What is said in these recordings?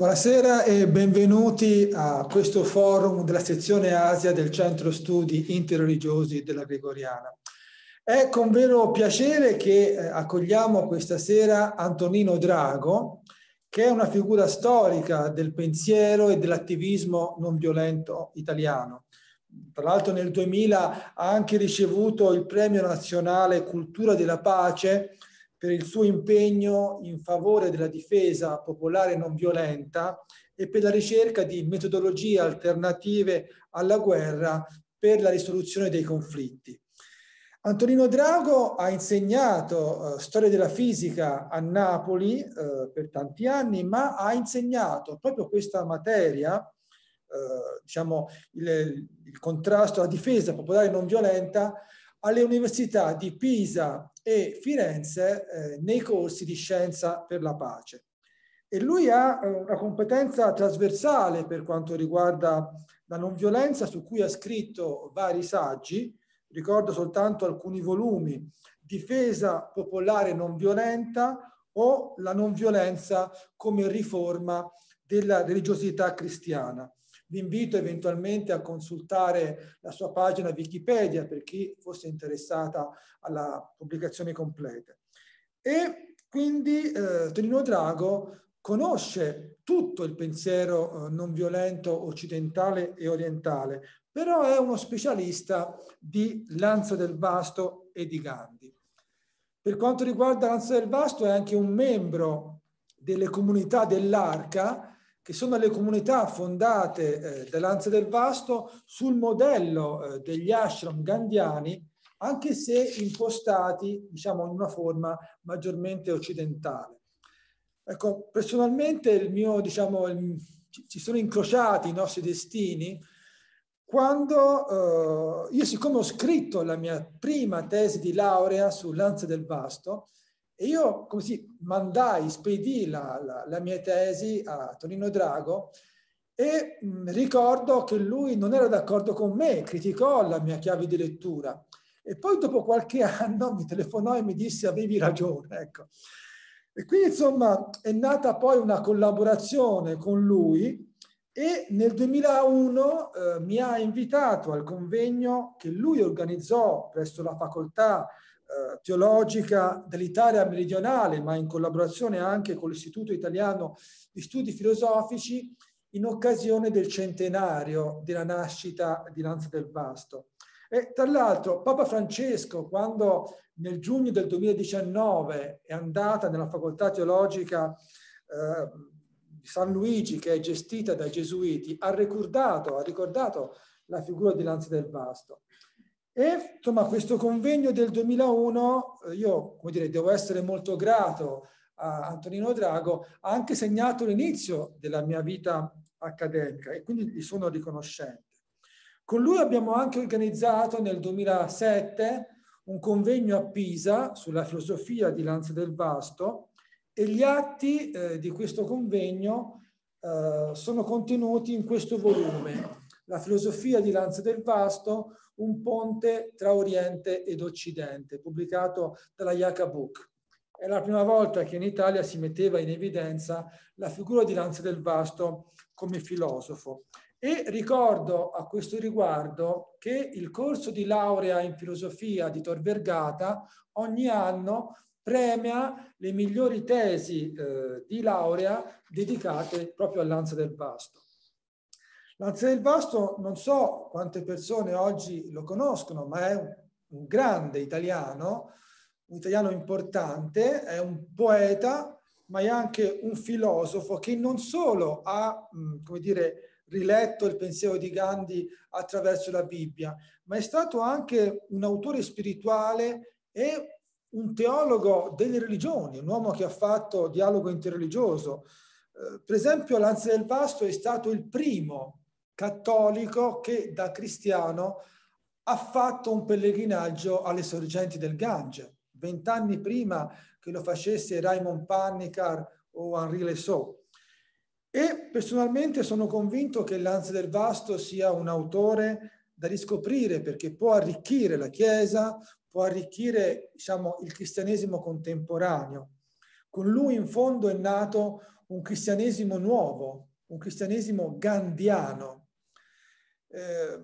Buonasera e benvenuti a questo forum della sezione Asia del Centro Studi Interreligiosi della Gregoriana. È con vero piacere che eh, accogliamo questa sera Antonino Drago, che è una figura storica del pensiero e dell'attivismo non violento italiano. Tra l'altro nel 2000 ha anche ricevuto il Premio Nazionale Cultura della Pace per il suo impegno in favore della difesa popolare non violenta e per la ricerca di metodologie alternative alla guerra per la risoluzione dei conflitti. Antonino Drago ha insegnato eh, storia della fisica a Napoli eh, per tanti anni, ma ha insegnato proprio questa materia, eh, diciamo il, il contrasto, alla difesa popolare non violenta, alle università di Pisa, e Firenze eh, nei corsi di Scienza per la Pace. E lui ha eh, una competenza trasversale per quanto riguarda la non violenza, su cui ha scritto vari saggi, ricordo soltanto alcuni volumi, Difesa popolare non violenta o la non violenza come riforma della religiosità cristiana. Vi invito eventualmente a consultare la sua pagina Wikipedia per chi fosse interessata alla pubblicazione completa. E quindi eh, Tonino Drago conosce tutto il pensiero eh, non violento occidentale e orientale, però è uno specialista di Lanza del Vasto e di Gandhi. Per quanto riguarda Lanza del Vasto è anche un membro delle comunità dell'Arca che sono le comunità fondate eh, dall'Anza del Vasto sul modello eh, degli ashram gandhiani, anche se impostati diciamo, in una forma maggiormente occidentale. Ecco, personalmente il mio, diciamo, il, ci sono incrociati i nostri destini quando eh, io, siccome ho scritto la mia prima tesi di laurea sull'Anza del Vasto, e io così mandai, spedì la, la, la mia tesi a Tonino Drago e mh, mm, ricordo che lui non era d'accordo con me, criticò la mia chiave di lettura. E poi dopo qualche anno mi telefonò e mi disse avevi ragione, ecco. E quindi insomma è nata poi una collaborazione con lui e nel 2001 eh, mi ha invitato al convegno che lui organizzò presso la facoltà eh, teologica dell'Italia meridionale, ma in collaborazione anche con l'Istituto Italiano di Studi Filosofici, in occasione del centenario della nascita di Lanza del Vasto. E tra l'altro Papa Francesco, quando nel giugno del 2019 è andata nella facoltà teologica eh, di San Luigi, che è gestita dai gesuiti, ha ricordato, ha ricordato la figura di Lanza del Vasto. E insomma questo convegno del 2001, eh, io come dire, devo essere molto grato a Antonino Drago, ha anche segnato l'inizio della mia vita accademica e quindi gli sono riconoscente. Con lui abbiamo anche organizzato nel 2007 un convegno a Pisa sulla filosofia di Lanza del Vasto e gli atti eh, di questo convegno eh, sono contenuti in questo volume, La filosofia di Lanza del Vasto, un ponte tra Oriente ed Occidente, pubblicato dalla Yaka Book. È la prima volta che in Italia si metteva in evidenza la figura di Lanza del Vasto come filosofo. E ricordo a questo riguardo che il corso di laurea in filosofia di Tor Vergata ogni anno premia le migliori tesi eh, di laurea dedicate proprio a Lanza del Vasto. Lanza del Vasto non so quante persone oggi lo conoscono, ma è un grande italiano, un italiano importante, è un poeta, ma è anche un filosofo che non solo ha, mm, come dire, riletto il pensiero di Gandhi attraverso la Bibbia, ma è stato anche un autore spirituale e un teologo delle religioni, un uomo che ha fatto dialogo interreligioso. Eh, per esempio Lanza del Vasto è stato il primo cattolico che da cristiano ha fatto un pellegrinaggio alle sorgenti del Gange. Vent'anni prima che lo facesse Raymond Pannicar o Henri Lesseau. E personalmente sono convinto che Lanza del Vasto sia un autore da riscoprire perché può arricchire la Chiesa, può arricchire diciamo, il cristianesimo contemporaneo. Con lui in fondo è nato un cristianesimo nuovo, un cristianesimo gandiano, eh,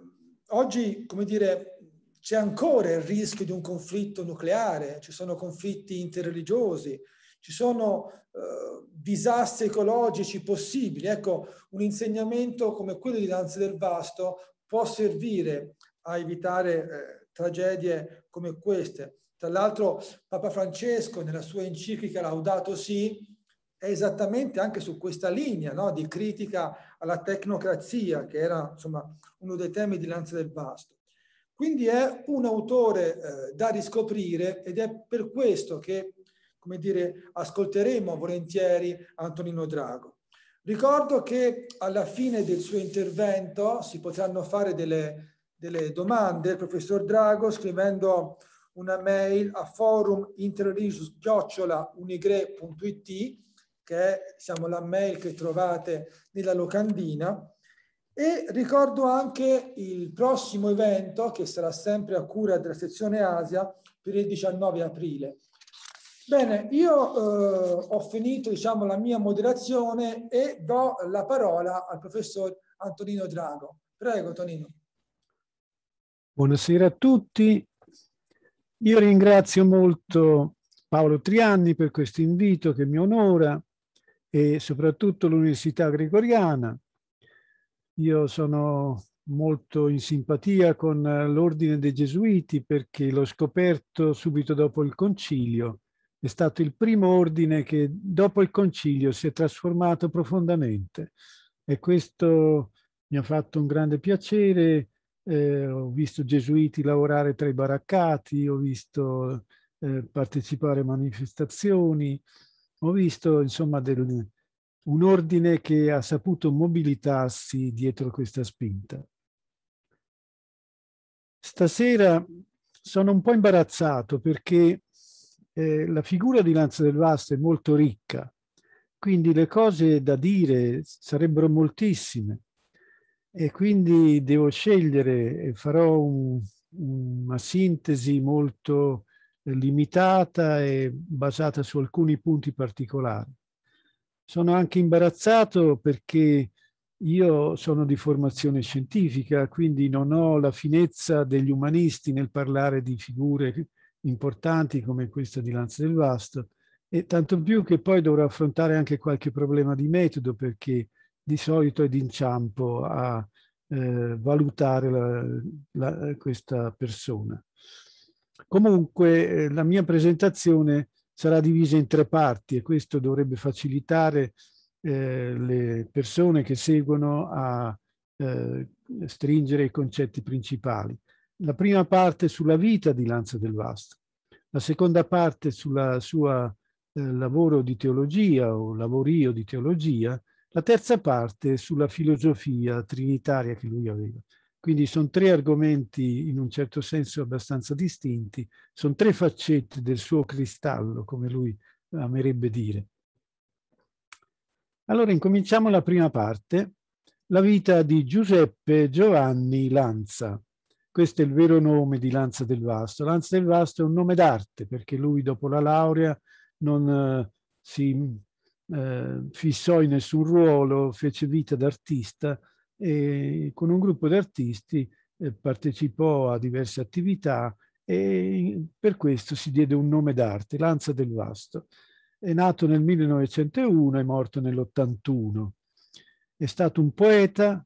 oggi, come dire, c'è ancora il rischio di un conflitto nucleare, ci sono conflitti interreligiosi, ci sono eh, disastri ecologici possibili. Ecco, un insegnamento come quello di Lanzi del Vasto può servire a evitare eh, tragedie come queste. Tra l'altro Papa Francesco nella sua enciclica Laudato Si è esattamente anche su questa linea no, di critica alla tecnocrazia, che era insomma, uno dei temi di Lanza del Basto. Quindi è un autore eh, da riscoprire ed è per questo che, come dire, ascolteremo volentieri Antonino Drago. Ricordo che alla fine del suo intervento si potranno fare delle, delle domande al professor Drago scrivendo una mail a forum interreligious-unigre.it che è diciamo, la mail che trovate nella locandina. E ricordo anche il prossimo evento che sarà sempre a cura della sezione Asia per il 19 aprile. Bene, io eh, ho finito diciamo, la mia moderazione e do la parola al professor Antonino Drago. Prego, Tonino. Buonasera a tutti. Io ringrazio molto Paolo Trianni per questo invito che mi onora e soprattutto l'Università Gregoriana. Io sono molto in simpatia con l'Ordine dei Gesuiti perché l'ho scoperto subito dopo il concilio. È stato il primo ordine che dopo il concilio si è trasformato profondamente e questo mi ha fatto un grande piacere. Eh, ho visto gesuiti lavorare tra i baraccati, ho visto eh, partecipare a manifestazioni, ho visto insomma del, un ordine che ha saputo mobilitarsi dietro questa spinta. Stasera sono un po' imbarazzato perché eh, la figura di Lanza del Vasto è molto ricca, quindi le cose da dire sarebbero moltissime e quindi devo scegliere e farò un, una sintesi molto limitata e basata su alcuni punti particolari. Sono anche imbarazzato perché io sono di formazione scientifica, quindi non ho la finezza degli umanisti nel parlare di figure importanti come questa di Lanza del Vasto, e tanto più che poi dovrò affrontare anche qualche problema di metodo perché di solito è d'inciampo a eh, valutare la, la, questa persona. Comunque eh, la mia presentazione sarà divisa in tre parti e questo dovrebbe facilitare eh, le persone che seguono a eh, stringere i concetti principali. La prima parte sulla vita di Lanza del Vasto, la seconda parte sulla sua eh, lavoro di teologia o lavorio di teologia, la terza parte sulla filosofia trinitaria che lui aveva. Quindi sono tre argomenti in un certo senso abbastanza distinti, sono tre faccette del suo cristallo, come lui amerebbe dire. Allora incominciamo la prima parte, la vita di Giuseppe Giovanni Lanza. Questo è il vero nome di Lanza del Vasto. Lanza del Vasto è un nome d'arte perché lui dopo la laurea non eh, si eh, fissò in nessun ruolo, fece vita d'artista e con un gruppo di artisti eh, partecipò a diverse attività e per questo si diede un nome d'arte, Lanza del Vasto. È nato nel 1901 e morto nell'81. È stato un poeta,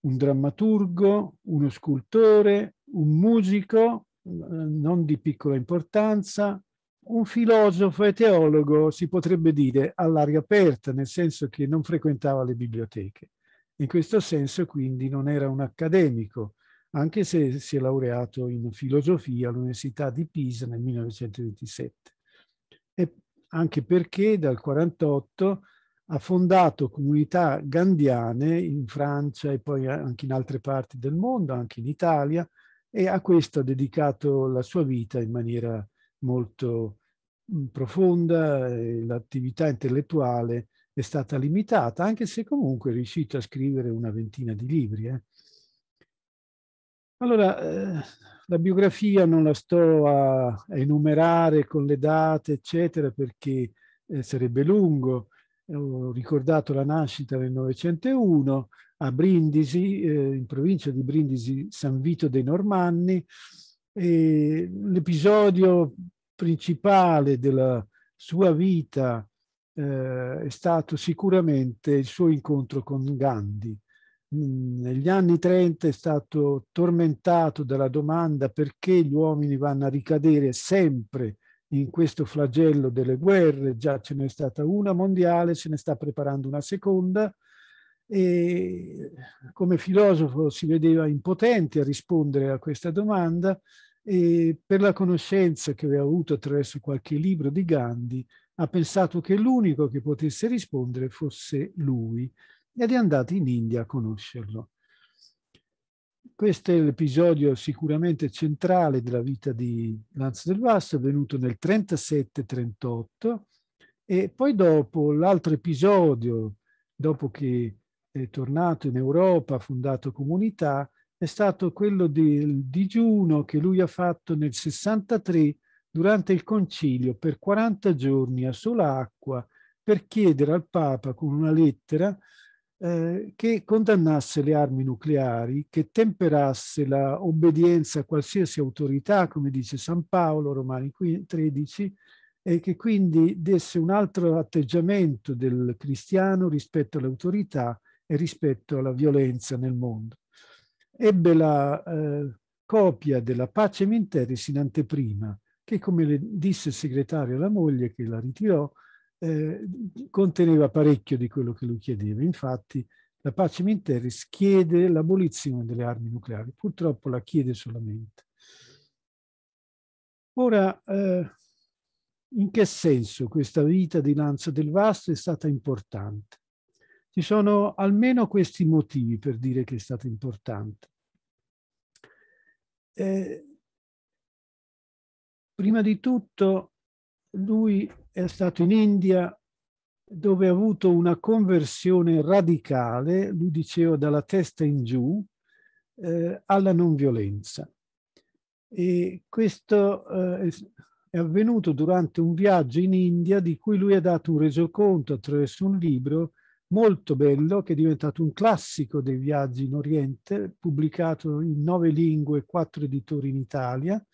un drammaturgo, uno scultore, un musico, eh, non di piccola importanza, un filosofo e teologo, si potrebbe dire, all'aria aperta, nel senso che non frequentava le biblioteche. In questo senso quindi non era un accademico, anche se si è laureato in filosofia all'Università di Pisa nel 1927. E anche perché dal 1948 ha fondato comunità gandiane in Francia e poi anche in altre parti del mondo, anche in Italia, e a questo ha dedicato la sua vita in maniera molto profonda, l'attività intellettuale è stata limitata, anche se comunque è riuscito a scrivere una ventina di libri. Eh. Allora, eh, la biografia non la sto a, a, enumerare con le date, eccetera, perché eh, sarebbe lungo. Ho ricordato la nascita nel 901 a Brindisi, eh, in provincia di Brindisi, San Vito dei Normanni. L'episodio principale della sua vita eh, è stato sicuramente il suo incontro con Gandhi. Mm, negli anni 30 è stato tormentato dalla domanda perché gli uomini vanno a ricadere sempre in questo flagello delle guerre, già ce n'è stata una mondiale, se ne sta preparando una seconda, e come filosofo si vedeva impotente a rispondere a questa domanda e per la conoscenza che aveva avuto attraverso qualche libro di Gandhi ha pensato che l'unico che potesse rispondere fosse lui ed è andato in India a conoscerlo. Questo è l'episodio sicuramente centrale della vita di Lanz del Basso, avvenuto nel 37-38 e poi dopo l'altro episodio, dopo che è tornato in Europa, ha fondato comunità, è stato quello del digiuno che lui ha fatto nel 63 durante il concilio per 40 giorni a sola acqua per chiedere al Papa con una lettera eh, che condannasse le armi nucleari, che temperasse la obbedienza a qualsiasi autorità, come dice San Paolo, Romani 13, e che quindi desse un altro atteggiamento del cristiano rispetto alle autorità e rispetto alla violenza nel mondo. Ebbe la eh, copia della Pace Minteris in anteprima, che, come le disse il segretario alla moglie che la ritirò, eh, conteneva parecchio di quello che lui chiedeva. Infatti, la pace Minterris chiede l'abolizione delle armi nucleari, purtroppo la chiede solamente. Ora, eh, in che senso questa vita di Lanza del Vasto è stata importante? Ci sono almeno questi motivi per dire che è stata importante. Eh, Prima di tutto lui è stato in India dove ha avuto una conversione radicale, lui diceva dalla testa in giù, eh, alla non violenza. E questo eh, è avvenuto durante un viaggio in India di cui lui ha dato un resoconto attraverso un libro molto bello che è diventato un classico dei viaggi in Oriente, pubblicato in nove lingue, e quattro editori in Italia,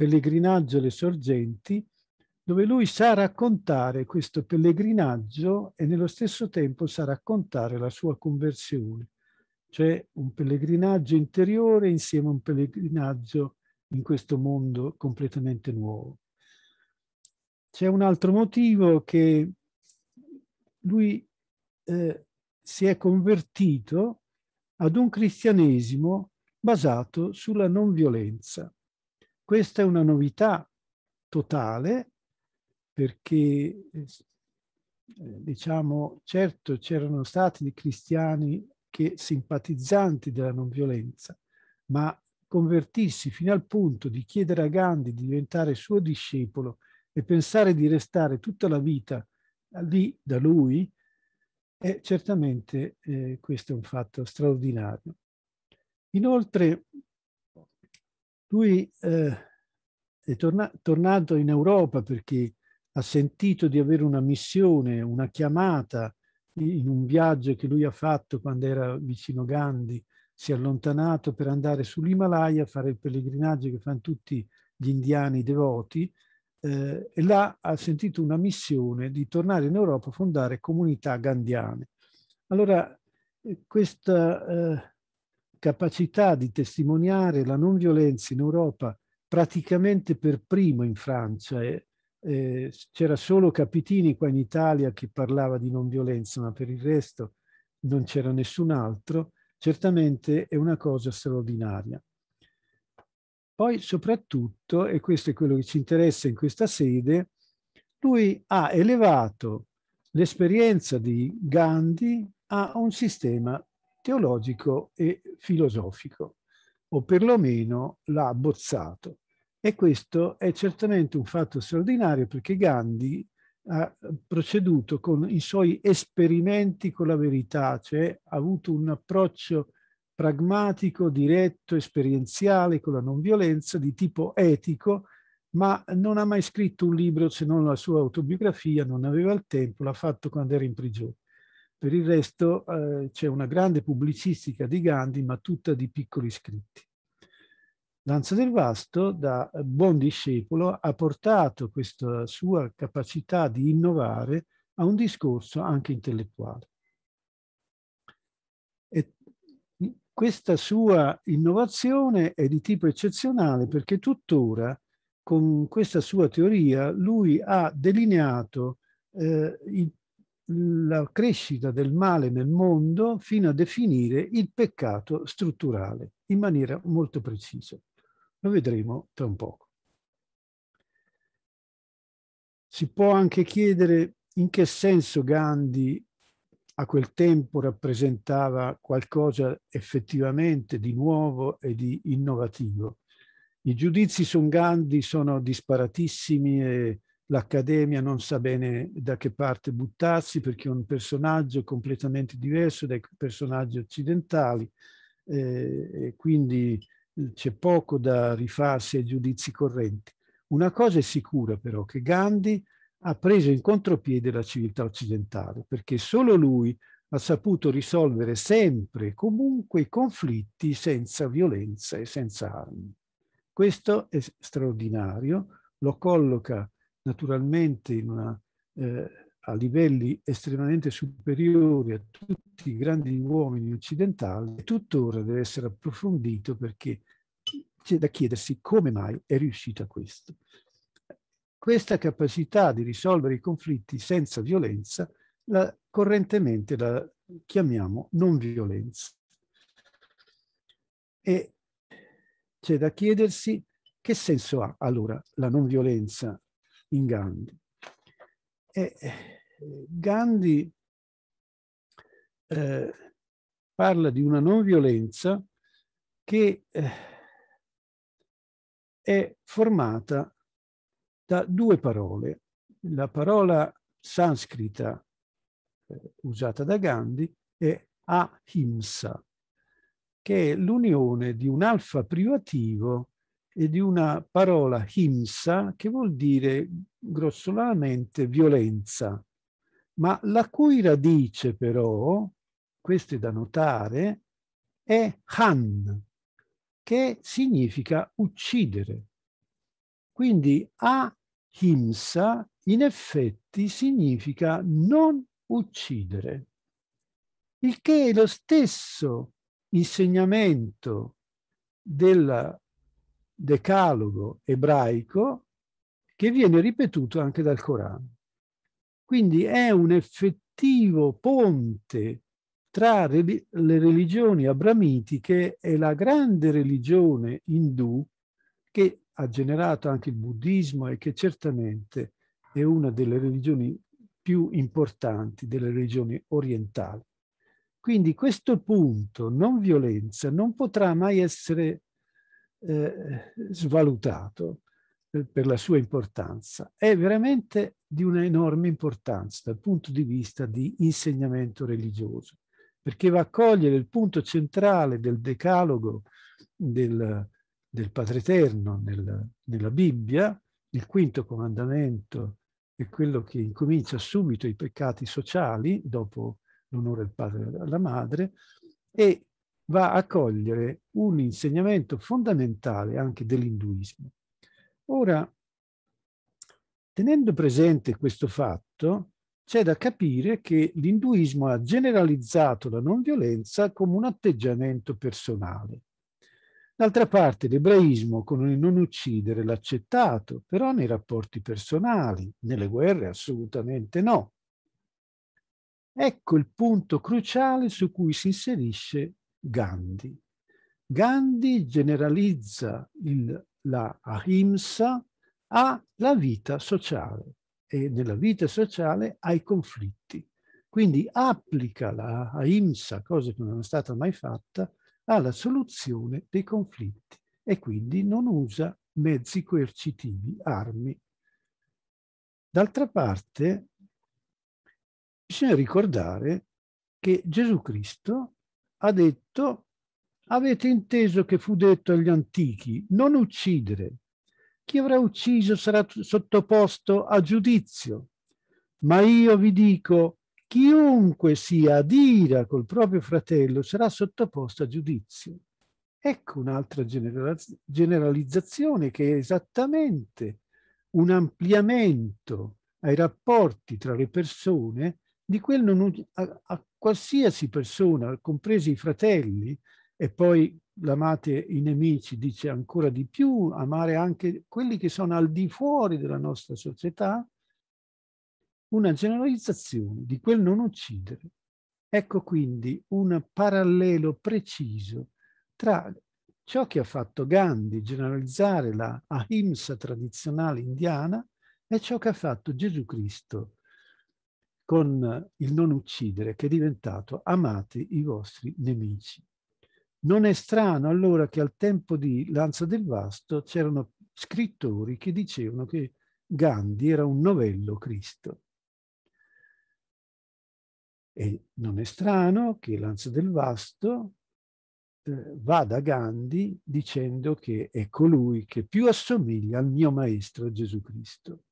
Pellegrinaggio alle sorgenti, dove lui sa raccontare questo pellegrinaggio e nello stesso tempo sa raccontare la sua conversione, cioè un pellegrinaggio interiore insieme a un pellegrinaggio in questo mondo completamente nuovo. C'è un altro motivo che lui eh, si è convertito ad un cristianesimo basato sulla non violenza. Questa è una novità totale perché, eh, eh, diciamo, certo c'erano stati dei cristiani che simpatizzanti della non violenza, ma convertirsi fino al punto di chiedere a Gandhi di diventare suo discepolo e pensare di restare tutta la vita lì da lui, è certamente eh, questo è un fatto straordinario. Inoltre lui eh, è torna tornato in Europa perché ha sentito di avere una missione, una chiamata in un viaggio che lui ha fatto quando era vicino Gandhi, si è allontanato per andare sull'Himalaya a fare il pellegrinaggio che fanno tutti gli indiani devoti eh, e là ha sentito una missione di tornare in Europa a fondare comunità gandhiane. Allora eh, questa eh, capacità di testimoniare la non violenza in Europa praticamente per primo in Francia. E, eh, c'era solo Capitini qua in Italia che parlava di non violenza, ma per il resto non c'era nessun altro. Certamente è una cosa straordinaria. Poi soprattutto, e questo è quello che ci interessa in questa sede, lui ha elevato l'esperienza di Gandhi a un sistema teologico e filosofico, o perlomeno l'ha bozzato. E questo è certamente un fatto straordinario perché Gandhi ha proceduto con i suoi esperimenti con la verità, cioè ha avuto un approccio pragmatico, diretto, esperienziale con la non violenza di tipo etico, ma non ha mai scritto un libro se non la sua autobiografia, non aveva il tempo, l'ha fatto quando era in prigione. Per il resto eh, c'è una grande pubblicistica di Gandhi, ma tutta di piccoli scritti. Lanza del Vasto, da buon discepolo, ha portato questa sua capacità di innovare a un discorso anche intellettuale. E questa sua innovazione è di tipo eccezionale perché tuttora con questa sua teoria lui ha delineato eh, il la crescita del male nel mondo fino a definire il peccato strutturale in maniera molto precisa. Lo vedremo tra un poco. Si può anche chiedere in che senso Gandhi a quel tempo rappresentava qualcosa effettivamente di nuovo e di innovativo. I giudizi su Gandhi sono disparatissimi e l'Accademia non sa bene da che parte buttarsi perché è un personaggio completamente diverso dai personaggi occidentali eh, e quindi eh, c'è poco da rifarsi ai giudizi correnti. Una cosa è sicura però, che Gandhi ha preso in contropiede la civiltà occidentale perché solo lui ha saputo risolvere sempre e comunque i conflitti senza violenza e senza armi. Questo è straordinario, lo colloca naturalmente una, eh, a livelli estremamente superiori a tutti i grandi uomini occidentali, tuttora deve essere approfondito perché c'è da chiedersi come mai è riuscito a questo. Questa capacità di risolvere i conflitti senza violenza la, correntemente la chiamiamo non violenza. E c'è da chiedersi che senso ha allora la non violenza in Gandhi. E eh, Gandhi eh, parla di una non violenza che eh, è formata da due parole. La parola sanscrita eh, usata da Gandhi è ahimsa, che è l'unione di un alfa privativo e di una parola himsa che vuol dire grossolanamente violenza, ma la cui radice però, questo è da notare, è han, che significa uccidere. Quindi a ahimsa in effetti significa non uccidere, il che è lo stesso insegnamento della decalogo ebraico che viene ripetuto anche dal Corano. Quindi è un effettivo ponte tra le religioni abramitiche e la grande religione indù che ha generato anche il buddismo e che certamente è una delle religioni più importanti delle religioni orientali. Quindi questo punto non violenza non potrà mai essere eh, svalutato eh, per la sua importanza, è veramente di una enorme importanza dal punto di vista di insegnamento religioso, perché va a cogliere il punto centrale del decalogo del, del Padre Eterno nel, nella Bibbia, il quinto comandamento è quello che incomincia subito i peccati sociali dopo l'onore al padre e alla madre e va a cogliere un insegnamento fondamentale anche dell'induismo. Ora, tenendo presente questo fatto, c'è da capire che l'induismo ha generalizzato la non violenza come un atteggiamento personale. D'altra parte l'ebraismo con il non uccidere l'ha accettato, però nei rapporti personali, nelle guerre assolutamente no. Ecco il punto cruciale su cui si inserisce Gandhi. Gandhi generalizza il, la ahimsa alla vita sociale e nella vita sociale ai conflitti. Quindi applica la ahimsa, cosa che non è stata mai fatta, alla soluzione dei conflitti e quindi non usa mezzi coercitivi, armi. D'altra parte, bisogna ricordare che Gesù Cristo ha detto avete inteso che fu detto agli antichi non uccidere. Chi avrà ucciso sarà sottoposto a giudizio. Ma io vi dico, chiunque sia ad ira col proprio fratello sarà sottoposto a giudizio. Ecco un'altra generalizzazione che è esattamente un ampliamento ai rapporti tra le persone di quel non, a, a qualsiasi persona, compresi i fratelli, e poi l'amate i nemici dice ancora di più, amare anche quelli che sono al di fuori della nostra società, una generalizzazione di quel non uccidere. Ecco quindi un parallelo preciso tra ciò che ha fatto Gandhi, generalizzare la ahimsa tradizionale indiana, e ciò che ha fatto Gesù Cristo con il non uccidere che è diventato amate i vostri nemici. Non è strano allora che al tempo di Lanza del Vasto c'erano scrittori che dicevano che Gandhi era un novello Cristo. E non è strano che Lanza del Vasto eh, vada a Gandhi dicendo che è colui che più assomiglia al mio maestro Gesù Cristo.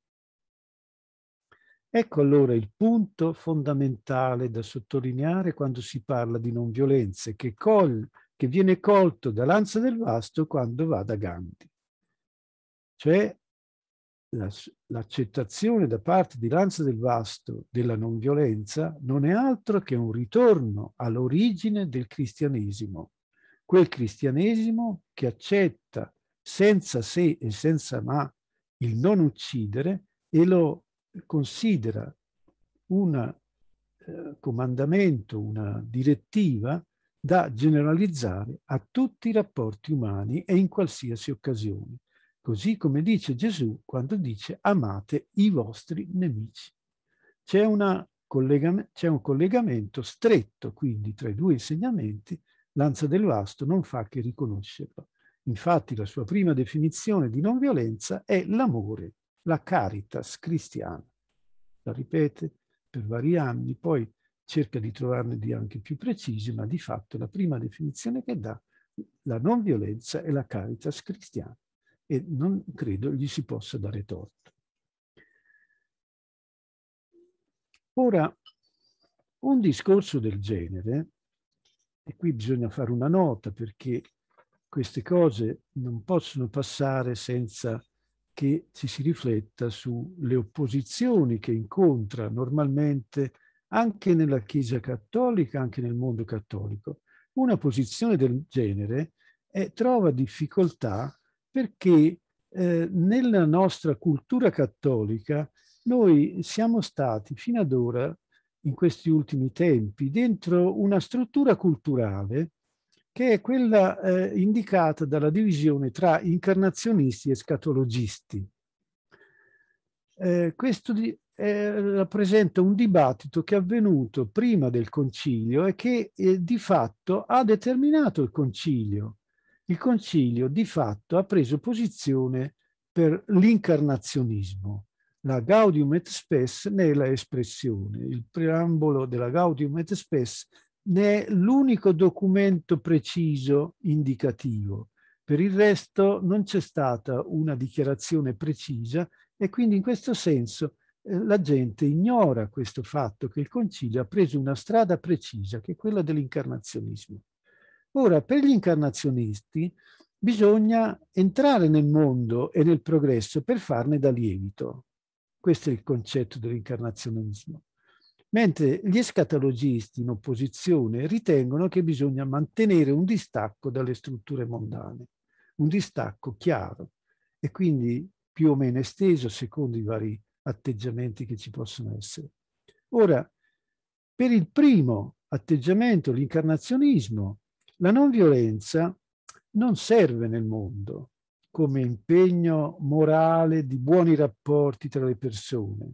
Ecco allora il punto fondamentale da sottolineare quando si parla di non violenze, che, col, che viene colto da Lanza del Vasto quando va da Gandhi. Cioè l'accettazione da parte di Lanza del Vasto della non violenza non è altro che un ritorno all'origine del cristianesimo, quel cristianesimo che accetta senza se e senza ma il non uccidere e lo considera un eh, comandamento, una direttiva da generalizzare a tutti i rapporti umani e in qualsiasi occasione, così come dice Gesù quando dice amate i vostri nemici. C'è, collega, c'è un collegamento stretto quindi tra i due insegnamenti, Lanza del Vasto non fa che riconoscerlo. Infatti la sua prima definizione di non violenza è l'amore la Caritas cristiana. La ripete per vari anni, poi cerca di trovarne di anche più precisi, ma di fatto la prima definizione che dà, la non violenza è la Caritas cristiana e non credo gli si possa dare torto. Ora, un discorso del genere, e qui bisogna fare una nota perché queste cose non possono passare senza che ci si rifletta sulle opposizioni che incontra normalmente anche nella Chiesa cattolica, anche nel mondo cattolico. Una posizione del genere è, eh, trova difficoltà perché eh, nella nostra cultura cattolica noi siamo stati fino ad ora, in questi ultimi tempi, dentro una struttura culturale che è quella eh, indicata dalla divisione tra incarnazionisti e scatologisti. Eh, questo di, eh, rappresenta un dibattito che è avvenuto prima del concilio e che eh, di fatto ha determinato il concilio. Il concilio di fatto ha preso posizione per l'incarnazionismo. La Gaudium et Spes ne è l'espressione. Il preambolo della Gaudium et Spes ne è l'unico documento preciso indicativo. Per il resto non c'è stata una dichiarazione precisa e quindi in questo senso eh, la gente ignora questo fatto che il Concilio ha preso una strada precisa, che è quella dell'incarnazionismo. Ora, per gli incarnazionisti bisogna entrare nel mondo e nel progresso per farne da lievito. Questo è il concetto dell'incarnazionismo mentre gli escatologisti in opposizione ritengono che bisogna mantenere un distacco dalle strutture mondane, un distacco chiaro e quindi più o meno esteso secondo i vari atteggiamenti che ci possono essere. Ora, per il primo atteggiamento, l'incarnazionismo, la non violenza non serve nel mondo come impegno morale di buoni rapporti tra le persone,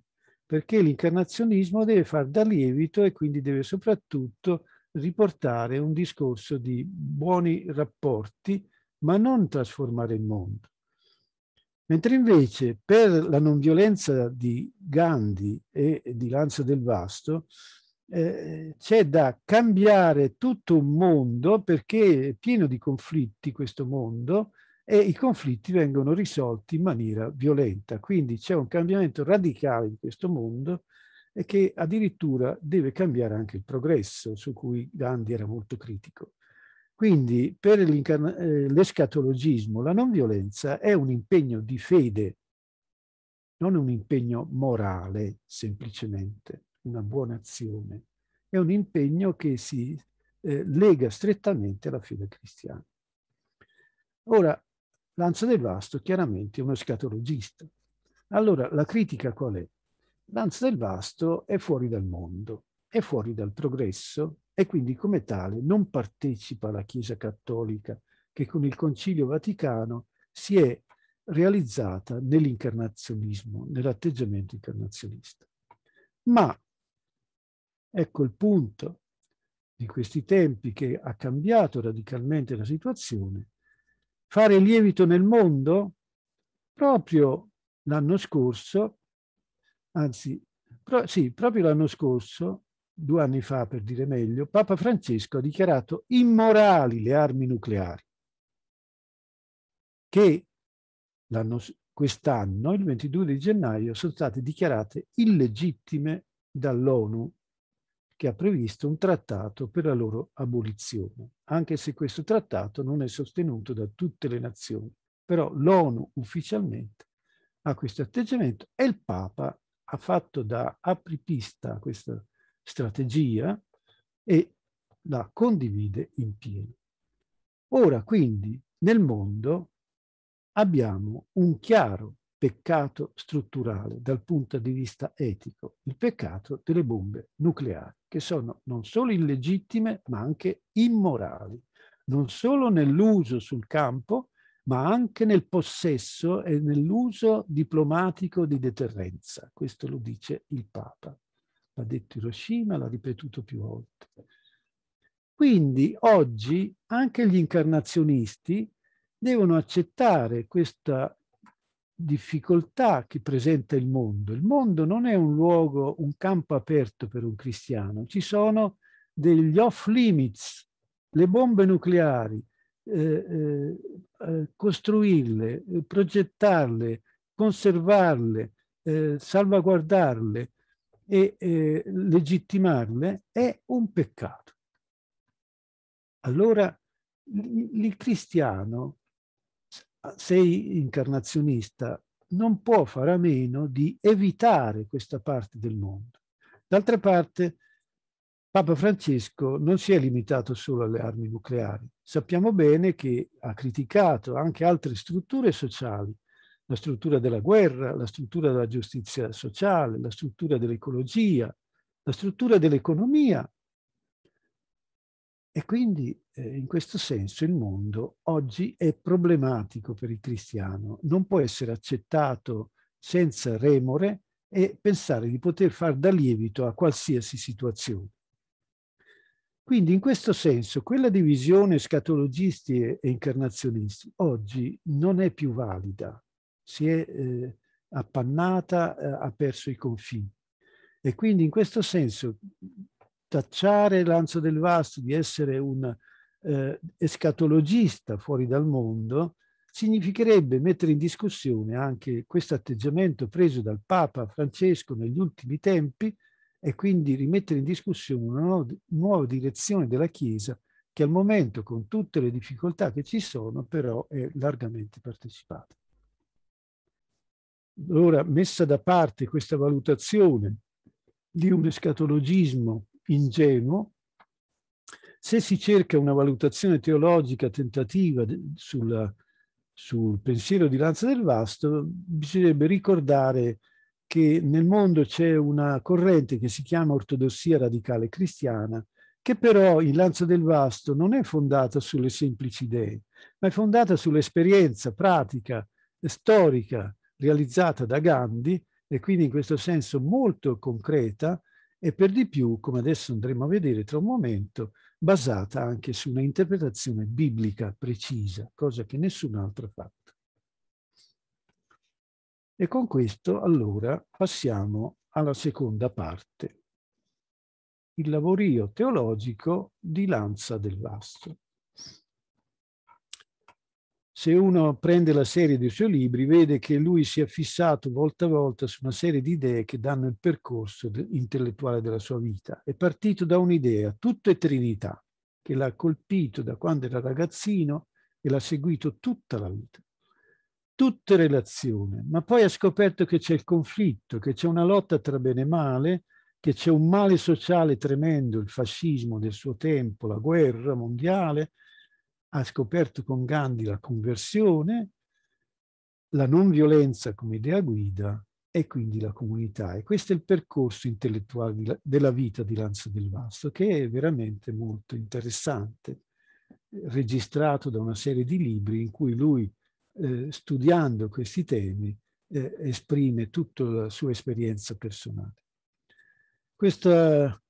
perché l'incarnazionismo deve far da lievito e quindi deve soprattutto riportare un discorso di buoni rapporti, ma non trasformare il mondo. Mentre invece per la non violenza di Gandhi e di Lanza del Vasto eh, c'è da cambiare tutto un mondo perché è pieno di conflitti questo mondo e i conflitti vengono risolti in maniera violenta. Quindi c'è un cambiamento radicale in questo mondo e che addirittura deve cambiare anche il progresso, su cui Gandhi era molto critico. Quindi per eh, l'escatologismo la non violenza è un impegno di fede, non un impegno morale semplicemente, una buona azione, è un impegno che si eh, lega strettamente alla fede cristiana. Ora, Lanza del Vasto chiaramente è uno scatologista. Allora la critica qual è? Lanza del Vasto è fuori dal mondo, è fuori dal progresso e quindi come tale non partecipa alla Chiesa Cattolica che con il Concilio Vaticano si è realizzata nell'incarnazionismo, nell'atteggiamento incarnazionista. Ma ecco il punto di questi tempi che ha cambiato radicalmente la situazione, fare lievito nel mondo, proprio l'anno scorso, anzi, pro sì, proprio l'anno scorso, due anni fa per dire meglio, Papa Francesco ha dichiarato immorali le armi nucleari, che quest'anno, il 22 di gennaio, sono state dichiarate illegittime dall'ONU che ha previsto un trattato per la loro abolizione, anche se questo trattato non è sostenuto da tutte le nazioni. Però l'ONU ufficialmente ha questo atteggiamento e il Papa ha fatto da apripista questa strategia e la condivide in pieno. Ora quindi nel mondo abbiamo un chiaro peccato strutturale dal punto di vista etico, il peccato delle bombe nucleari, che sono non solo illegittime ma anche immorali, non solo nell'uso sul campo, ma anche nel possesso e nell'uso diplomatico di deterrenza. Questo lo dice il Papa. L'ha detto Hiroshima, l'ha ripetuto più volte. Quindi oggi anche gli incarnazionisti devono accettare questa difficoltà che presenta il mondo. Il mondo non è un luogo, un campo aperto per un cristiano, ci sono degli off limits, le bombe nucleari, eh, eh, eh, costruirle, progettarle, conservarle, eh, salvaguardarle e eh, legittimarle è un peccato. Allora il cristiano sei incarnazionista, non può fare a meno di evitare questa parte del mondo. D'altra parte, Papa Francesco non si è limitato solo alle armi nucleari. Sappiamo bene che ha criticato anche altre strutture sociali, la struttura della guerra, la struttura della giustizia sociale, la struttura dell'ecologia, la struttura dell'economia, e quindi eh, in questo senso il mondo oggi è problematico per il cristiano, non può essere accettato senza remore e pensare di poter far da lievito a qualsiasi situazione. Quindi in questo senso quella divisione scatologisti e incarnazionisti oggi non è più valida, si è eh, appannata, eh, ha perso i confini. E quindi in questo senso tacciare Lanzo del Vasto di essere un eh, escatologista fuori dal mondo significherebbe mettere in discussione anche questo atteggiamento preso dal Papa Francesco negli ultimi tempi e quindi rimettere in discussione una nuova, nuova direzione della Chiesa che al momento, con tutte le difficoltà che ci sono, però è largamente partecipata. Allora, messa da parte questa valutazione di un escatologismo ingenuo, se si cerca una valutazione teologica tentativa sulla, sul pensiero di Lanza del Vasto, bisognerebbe ricordare che nel mondo c'è una corrente che si chiama ortodossia radicale cristiana, che però in Lanza del Vasto non è fondata sulle semplici idee, ma è fondata sull'esperienza pratica, e storica, realizzata da Gandhi, e quindi in questo senso molto concreta, e per di più, come adesso andremo a vedere tra un momento, basata anche su una interpretazione biblica precisa, cosa che nessun altro ha fatto. E con questo allora passiamo alla seconda parte, il lavorio teologico di Lanza del Vasto se uno prende la serie dei suoi libri, vede che lui si è fissato volta a volta su una serie di idee che danno il percorso intellettuale della sua vita. È partito da un'idea, tutto è Trinità, che l'ha colpito da quando era ragazzino e l'ha seguito tutta la vita. Tutta relazione, ma poi ha scoperto che c'è il conflitto, che c'è una lotta tra bene e male, che c'è un male sociale tremendo, il fascismo del suo tempo, la guerra mondiale, ha scoperto con Gandhi la conversione, la non violenza come idea guida e quindi la comunità. E questo è il percorso intellettuale della vita di Lanza del Vasto, che è veramente molto interessante, registrato da una serie di libri in cui lui, eh, studiando questi temi, eh, esprime tutta la sua esperienza personale. Questa,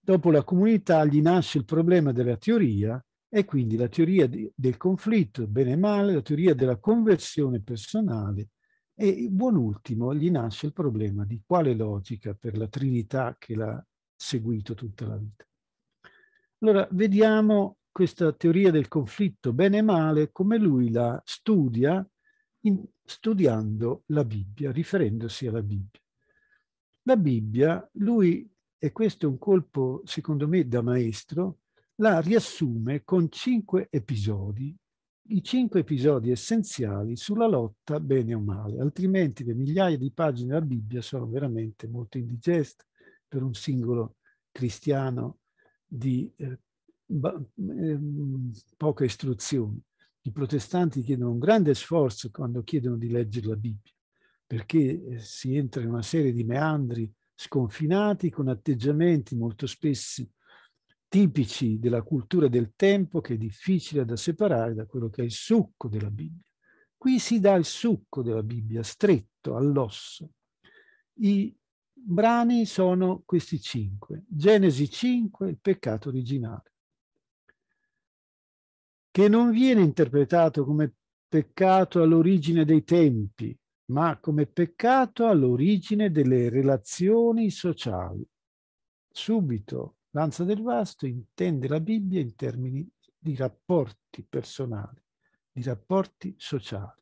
dopo la comunità gli nasce il problema della teoria e quindi la teoria di, del conflitto, bene e male, la teoria della conversione personale e, buon ultimo, gli nasce il problema di quale logica per la Trinità che l'ha seguito tutta la vita. Allora, vediamo questa teoria del conflitto, bene e male, come lui la studia in, studiando la Bibbia, riferendosi alla Bibbia. La Bibbia, lui, e questo è un colpo, secondo me, da maestro, la riassume con cinque episodi, i cinque episodi essenziali sulla lotta bene o male, altrimenti le migliaia di pagine della Bibbia sono veramente molto indigeste per un singolo cristiano di eh, ehm, poca istruzione. I protestanti chiedono un grande sforzo quando chiedono di leggere la Bibbia, perché eh, si entra in una serie di meandri sconfinati con atteggiamenti molto spesso tipici della cultura del tempo che è difficile da separare da quello che è il succo della Bibbia. Qui si dà il succo della Bibbia, stretto, all'osso. I brani sono questi cinque. Genesi 5, il peccato originale, che non viene interpretato come peccato all'origine dei tempi, ma come peccato all'origine delle relazioni sociali. Subito Lanza del Vasto intende la Bibbia in termini di rapporti personali, di rapporti sociali.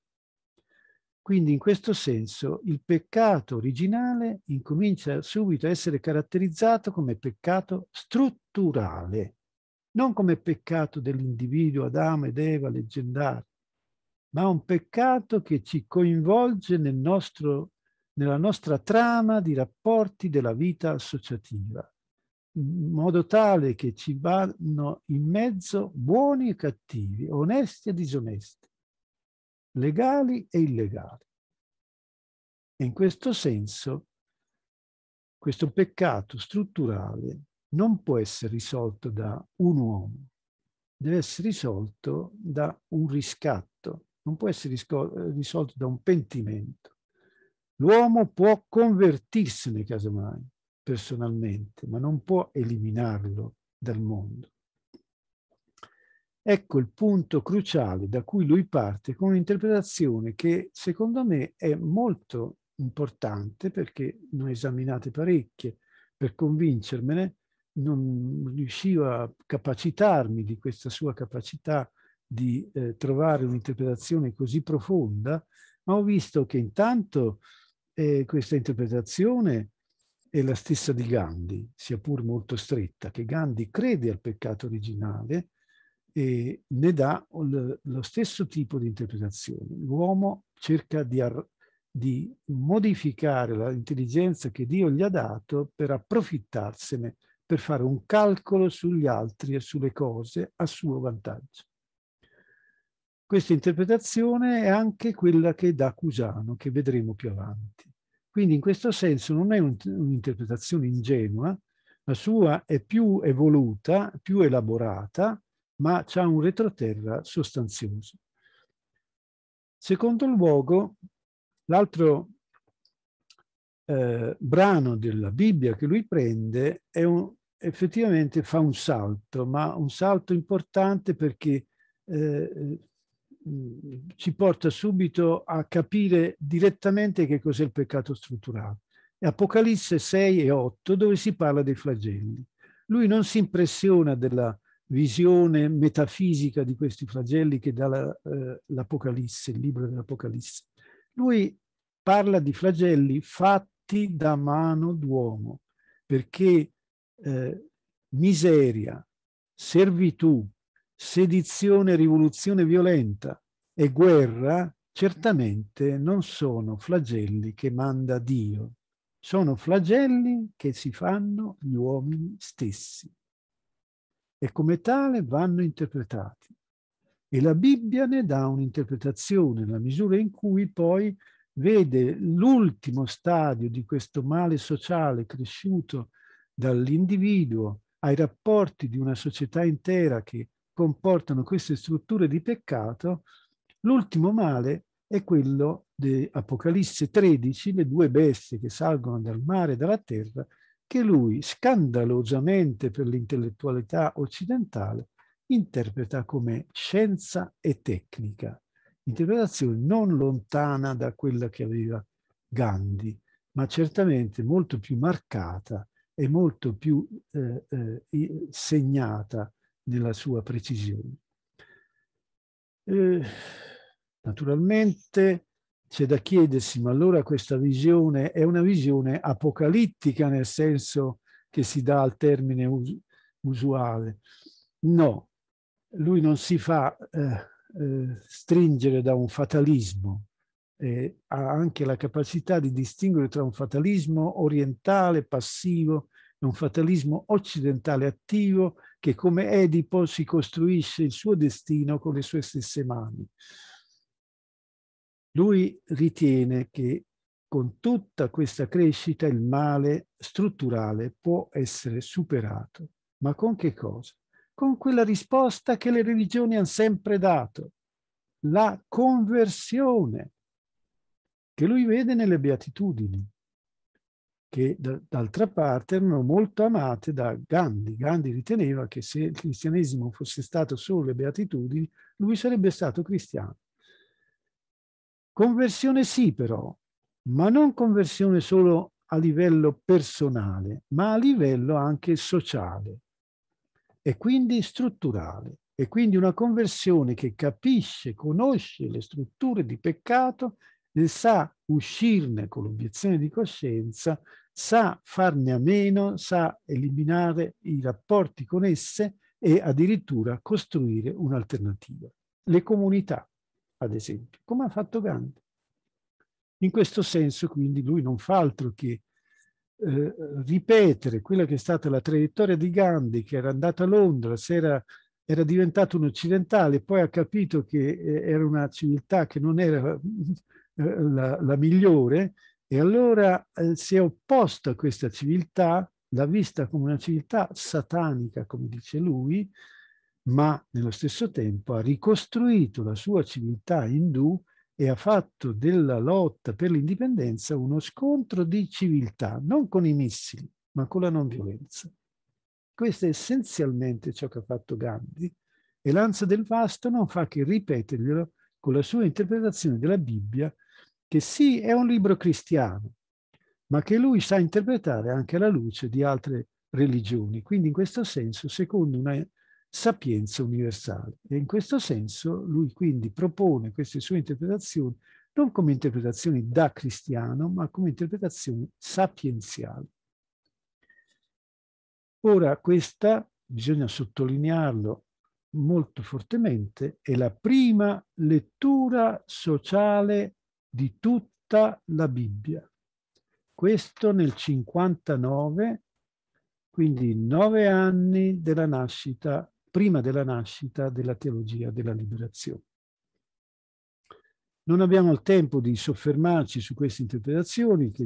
Quindi in questo senso il peccato originale incomincia subito a essere caratterizzato come peccato strutturale, non come peccato dell'individuo Adamo ed Eva leggendari, ma un peccato che ci coinvolge nel nostro, nella nostra trama di rapporti della vita associativa in modo tale che ci vanno in mezzo buoni e cattivi, onesti e disonesti, legali e illegali. E in questo senso questo peccato strutturale non può essere risolto da un uomo, deve essere risolto da un riscatto, non può essere risolto da un pentimento. L'uomo può convertirsene, casomai, personalmente, ma non può eliminarlo dal mondo. Ecco il punto cruciale da cui lui parte con un'interpretazione che secondo me è molto importante perché ne ho esaminate parecchie per convincermene, non riuscivo a capacitarmi di questa sua capacità di eh, trovare un'interpretazione così profonda, ma ho visto che intanto eh, questa interpretazione è la stessa di Gandhi, sia pur molto stretta, che Gandhi crede al peccato originale e ne dà lo stesso tipo di interpretazione. L'uomo cerca di, di modificare l'intelligenza che Dio gli ha dato per approfittarsene, per fare un calcolo sugli altri e sulle cose a suo vantaggio. Questa interpretazione è anche quella che dà Cusano, che vedremo più avanti. Quindi in questo senso non è un'interpretazione ingenua, la sua è più evoluta, più elaborata, ma ha un retroterra sostanzioso. Secondo luogo, l'altro eh, brano della Bibbia che lui prende un, effettivamente fa un salto, ma un salto importante perché eh, Mm, ci porta subito a capire direttamente che cos'è il peccato strutturale. È Apocalisse 6 e 8 dove si parla dei flagelli. Lui non si impressiona della visione metafisica di questi flagelli che dà l'Apocalisse, la, eh, il libro dell'Apocalisse. Lui parla di flagelli fatti da mano d'uomo, perché eh, miseria, servitù, sedizione, rivoluzione violenta e guerra certamente non sono flagelli che manda Dio, sono flagelli che si fanno gli uomini stessi e come tale vanno interpretati. E la Bibbia ne dà un'interpretazione, nella misura in cui poi vede l'ultimo stadio di questo male sociale cresciuto dall'individuo ai rapporti di una società intera che comportano queste strutture di peccato, l'ultimo male è quello di Apocalisse 13, le due bestie che salgono dal mare e dalla terra, che lui scandalosamente per l'intellettualità occidentale interpreta come scienza e tecnica, interpretazione non lontana da quella che aveva Gandhi, ma certamente molto più marcata e molto più eh, eh, segnata nella sua precisione. Eh, naturalmente c'è da chiedersi, ma allora questa visione è una visione apocalittica nel senso che si dà al termine us usuale. No, lui non si fa eh, eh, stringere da un fatalismo, eh, ha anche la capacità di distinguere tra un fatalismo orientale passivo e un fatalismo occidentale attivo che come Edipo si costruisce il suo destino con le sue stesse mani. Lui ritiene che con tutta questa crescita il male strutturale può essere superato. Ma con che cosa? Con quella risposta che le religioni hanno sempre dato, la conversione, che lui vede nelle beatitudini che d'altra parte erano molto amate da Gandhi. Gandhi riteneva che se il cristianesimo fosse stato solo le beatitudini, lui sarebbe stato cristiano. Conversione sì però, ma non conversione solo a livello personale, ma a livello anche sociale e quindi strutturale. E quindi una conversione che capisce, conosce le strutture di peccato e sa uscirne con l'obiezione di coscienza, sa farne a meno, sa eliminare i rapporti con esse e addirittura costruire un'alternativa. Le comunità, ad esempio, come ha fatto Gandhi. In questo senso, quindi, lui non fa altro che eh, ripetere quella che è stata la traiettoria di Gandhi, che era andato a Londra, era, era, diventato un occidentale, poi ha capito che eh, era una civiltà che non era eh, la, la migliore e allora eh, si è opposto a questa civiltà, l'ha vista come una civiltà satanica, come dice lui, ma nello stesso tempo ha ricostruito la sua civiltà indù e ha fatto della lotta per l'indipendenza uno scontro di civiltà, non con i missili, ma con la non violenza. Questo è essenzialmente ciò che ha fatto Gandhi e l'Anza del Vasto non fa che ripeterglielo con la sua interpretazione della Bibbia che sì è un libro cristiano, ma che lui sa interpretare anche alla luce di altre religioni, quindi in questo senso secondo una sapienza universale. E in questo senso lui quindi propone queste sue interpretazioni non come interpretazioni da cristiano, ma come interpretazioni sapienziali. Ora questa, bisogna sottolinearlo molto fortemente, è la prima lettura sociale di tutta la Bibbia. Questo nel 59, quindi nove anni della nascita, prima della nascita della teologia della liberazione. Non abbiamo il tempo di soffermarci su queste interpretazioni che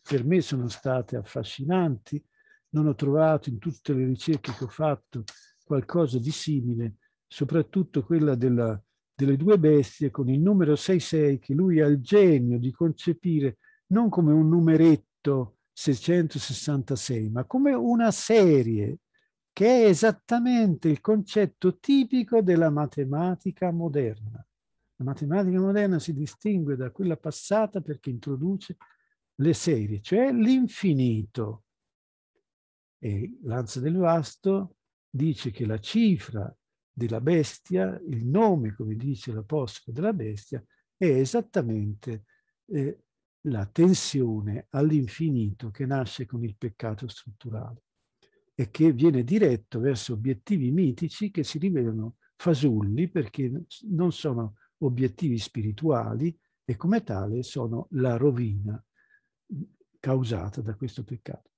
per me sono state affascinanti. Non ho trovato in tutte le ricerche che ho fatto qualcosa di simile, soprattutto quella della delle due bestie con il numero 66 che lui ha il genio di concepire non come un numeretto 666, ma come una serie che è esattamente il concetto tipico della matematica moderna. La matematica moderna si distingue da quella passata perché introduce le serie, cioè l'infinito. E Lanza del Vasto dice che la cifra della bestia, il nome, come dice l'Apostolo, della bestia, è esattamente eh, la tensione all'infinito che nasce con il peccato strutturale e che viene diretto verso obiettivi mitici che si rivelano fasulli perché non sono obiettivi spirituali e come tale sono la rovina causata da questo peccato.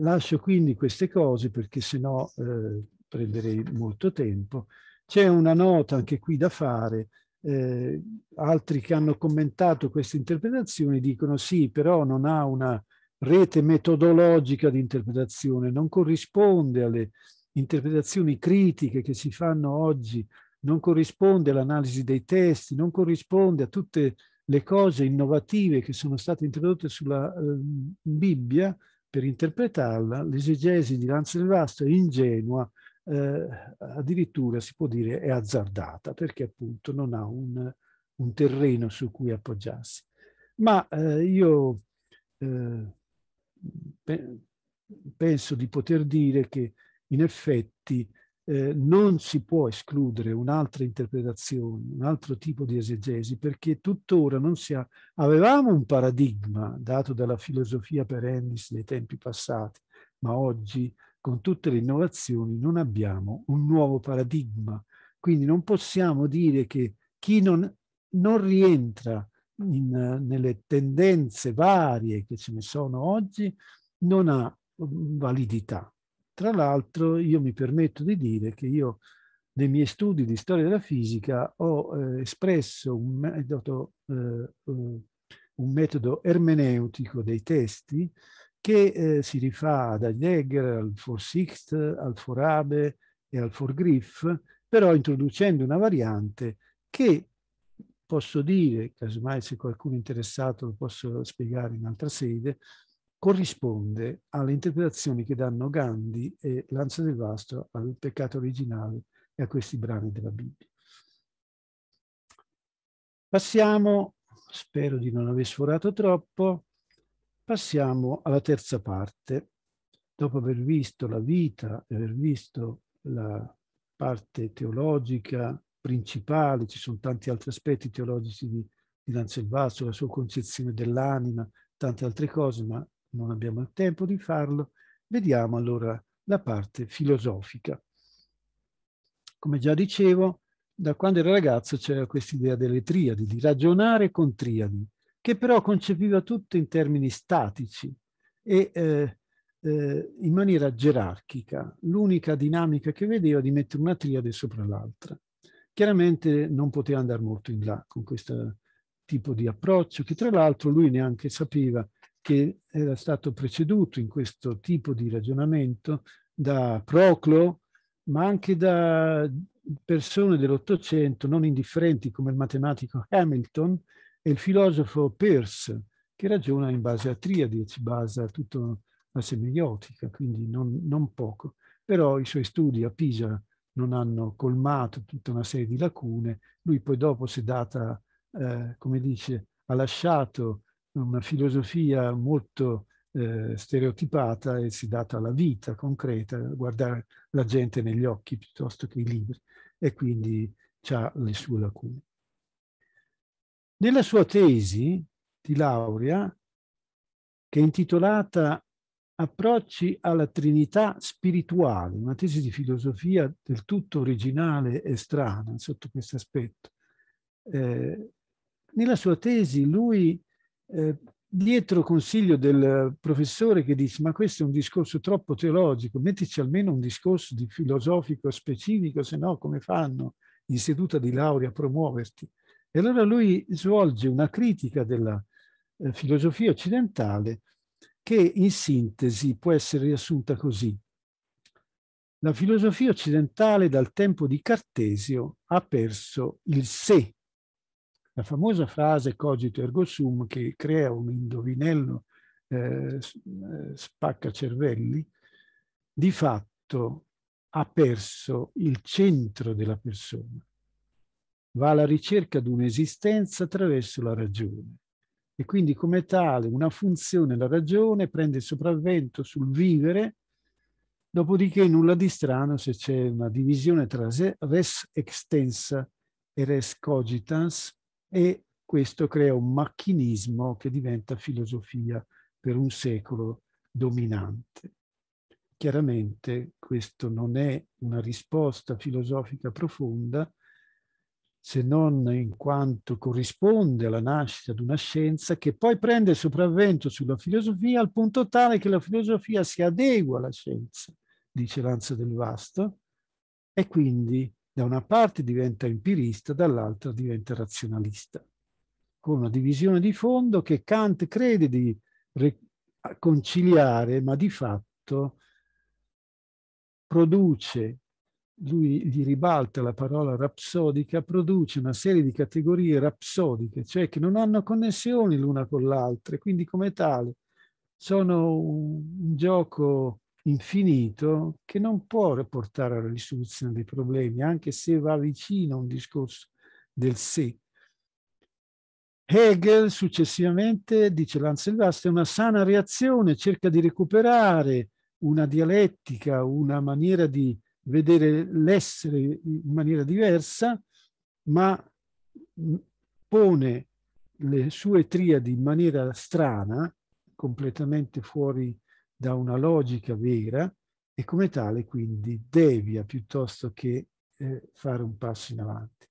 Lascio quindi queste cose perché se no eh, prenderei molto tempo. C'è una nota anche qui da fare. Eh, altri che hanno commentato queste interpretazioni dicono sì, però non ha una rete metodologica di interpretazione, non corrisponde alle interpretazioni critiche che si fanno oggi, non corrisponde all'analisi dei testi, non corrisponde a tutte le cose innovative che sono state introdotte sulla eh, Bibbia per interpretarla, l'esegesi di del Vasto è ingenua eh, addirittura si può dire è azzardata perché appunto non ha un, un terreno su cui appoggiarsi. Ma eh, io eh, penso di poter dire che in effetti eh, non si può escludere un'altra interpretazione, un altro tipo di esegesi, perché tuttora non si ha... Avevamo un paradigma dato dalla filosofia per perennis nei tempi passati, ma oggi con tutte le innovazioni non abbiamo un nuovo paradigma. Quindi non possiamo dire che chi non, non rientra in, nelle tendenze varie che ce ne sono oggi non ha mm, validità. Tra l'altro io mi permetto di dire che io nei miei studi di storia della fisica ho eh, espresso un metodo, eh, eh un metodo ermeneutico dei testi che eh, si rifà ad Heidegger, al Forsicht, al Forabe e al Forgriff, però introducendo una variante che posso dire, casomai se qualcuno è interessato lo posso spiegare in altra sede, corrisponde alle interpretazioni che danno Gandhi e Lanza del Vastro al peccato originale e a questi brani della Bibbia. Passiamo, spero di non aver sforato troppo, Passiamo alla terza parte. Dopo aver visto la vita, aver visto la parte teologica principale, ci sono tanti altri aspetti teologici di, di Lancelvasso, la sua concezione dell'anima, tante altre cose, ma non abbiamo il tempo di farlo. Vediamo allora la parte filosofica. Come già dicevo, da quando era ragazzo c'era questa idea delle triadi, di ragionare con triadi che però concepiva tutto in termini statici e eh, eh, in maniera gerarchica. L'unica dinamica che vedeva di mettere una triade sopra l'altra. Chiaramente non poteva andare molto in là con questo tipo di approccio, che tra l'altro lui neanche sapeva che era stato preceduto in questo tipo di ragionamento da Proclo, ma anche da persone dell'Ottocento non indifferenti come il matematico Hamilton, e il filosofo Peirce, che ragiona in base a triadi e si basa tutta la semiotica, quindi non, non poco. Però i suoi studi a Pisa non hanno colmato tutta una serie di lacune. Lui poi dopo si è data, eh, come dice, ha lasciato una filosofia molto eh, stereotipata e si è data alla vita concreta, guardare la gente negli occhi piuttosto che i libri e quindi ha le sue lacune. Nella sua tesi di laurea, che è intitolata Approcci alla Trinità spirituale, una tesi di filosofia del tutto originale e strana sotto questo aspetto, eh, nella sua tesi lui, eh, dietro consiglio del professore che dice ma questo è un discorso troppo teologico, mettici almeno un discorso di filosofico specifico, se no come fanno in seduta di laurea a promuoverti? E allora lui svolge una critica della eh, filosofia occidentale che in sintesi può essere riassunta così. La filosofia occidentale dal tempo di Cartesio ha perso il sé, la famosa frase cogito ergo sum che crea un indovinello eh, eh spacca cervelli, di fatto ha perso il centro della persona va alla ricerca di un'esistenza attraverso la ragione e quindi come tale una funzione, la ragione, prende sopravvento sul vivere, dopodiché nulla di strano se c'è una divisione tra res extensa e res cogitans e questo crea un macchinismo che diventa filosofia per un secolo dominante. Chiaramente questo non è una risposta filosofica profonda, se non in quanto corrisponde alla nascita di una scienza che poi prende sopravvento sulla filosofia al punto tale che la filosofia si adegua alla scienza, dice Lanza del Vasto, e quindi da una parte diventa empirista, dall'altra diventa razionalista, con una divisione di fondo che Kant crede di conciliare, ma di fatto produce lui gli ribalta la parola rapsodica, produce una serie di categorie rapsodiche, cioè che non hanno connessioni l'una con l'altra, quindi come tale sono un, un gioco infinito che non può portare alla risoluzione dei problemi, anche se va vicino a un discorso del sé. Hegel successivamente, dice Lancelvasta, è una sana reazione, cerca di recuperare una dialettica, una maniera di vedere l'essere in maniera diversa, ma pone le sue triadi in maniera strana, completamente fuori da una logica vera e come tale quindi devia piuttosto che eh, fare un passo in avanti.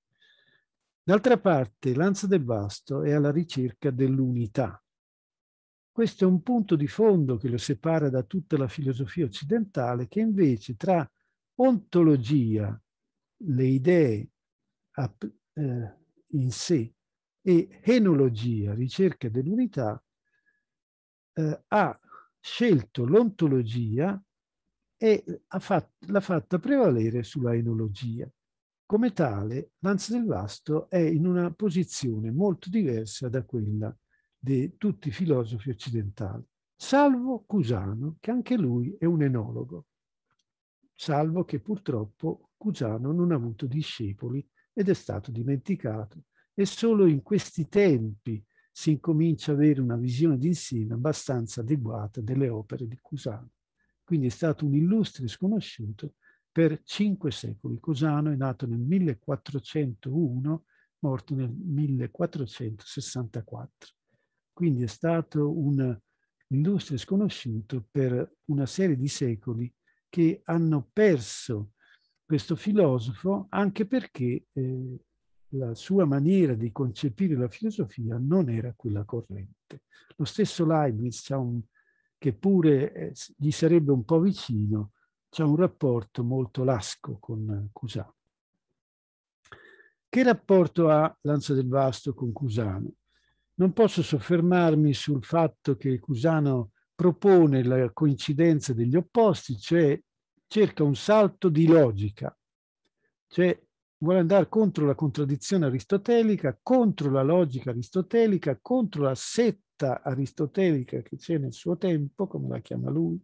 D'altra parte, Lanza del vasto è alla ricerca dell'unità. Questo è un punto di fondo che lo separa da tutta la filosofia occidentale che invece tra ontologia, le idee eh, in sé, e enologia, ricerca dell'unità, eh, ha scelto l'ontologia e l'ha fatta prevalere sulla enologia. Come tale, Lanz del Vasto è in una posizione molto diversa da quella di tutti i filosofi occidentali, salvo Cusano, che anche lui è un enologo salvo che purtroppo Cusano non ha avuto discepoli ed è stato dimenticato e solo in questi tempi si incomincia ad avere una visione d'insieme abbastanza adeguata delle opere di Cusano. Quindi è stato un illustre sconosciuto per cinque secoli. Cusano è nato nel 1401, morto nel 1464. Quindi è stato un illustre sconosciuto per una serie di secoli che hanno perso questo filosofo anche perché eh, la sua maniera di concepire la filosofia non era quella corrente. Lo stesso Leibniz, che pure eh, gli sarebbe un po' vicino, c'è un rapporto molto lasco con Cusano. Che rapporto ha Lanza del Vasto con Cusano? Non posso soffermarmi sul fatto che Cusano propone la coincidenza degli opposti, cioè cerca un salto di logica, cioè vuole andare contro la contraddizione aristotelica, contro la logica aristotelica, contro la setta aristotelica che c'è nel suo tempo, come la chiama lui,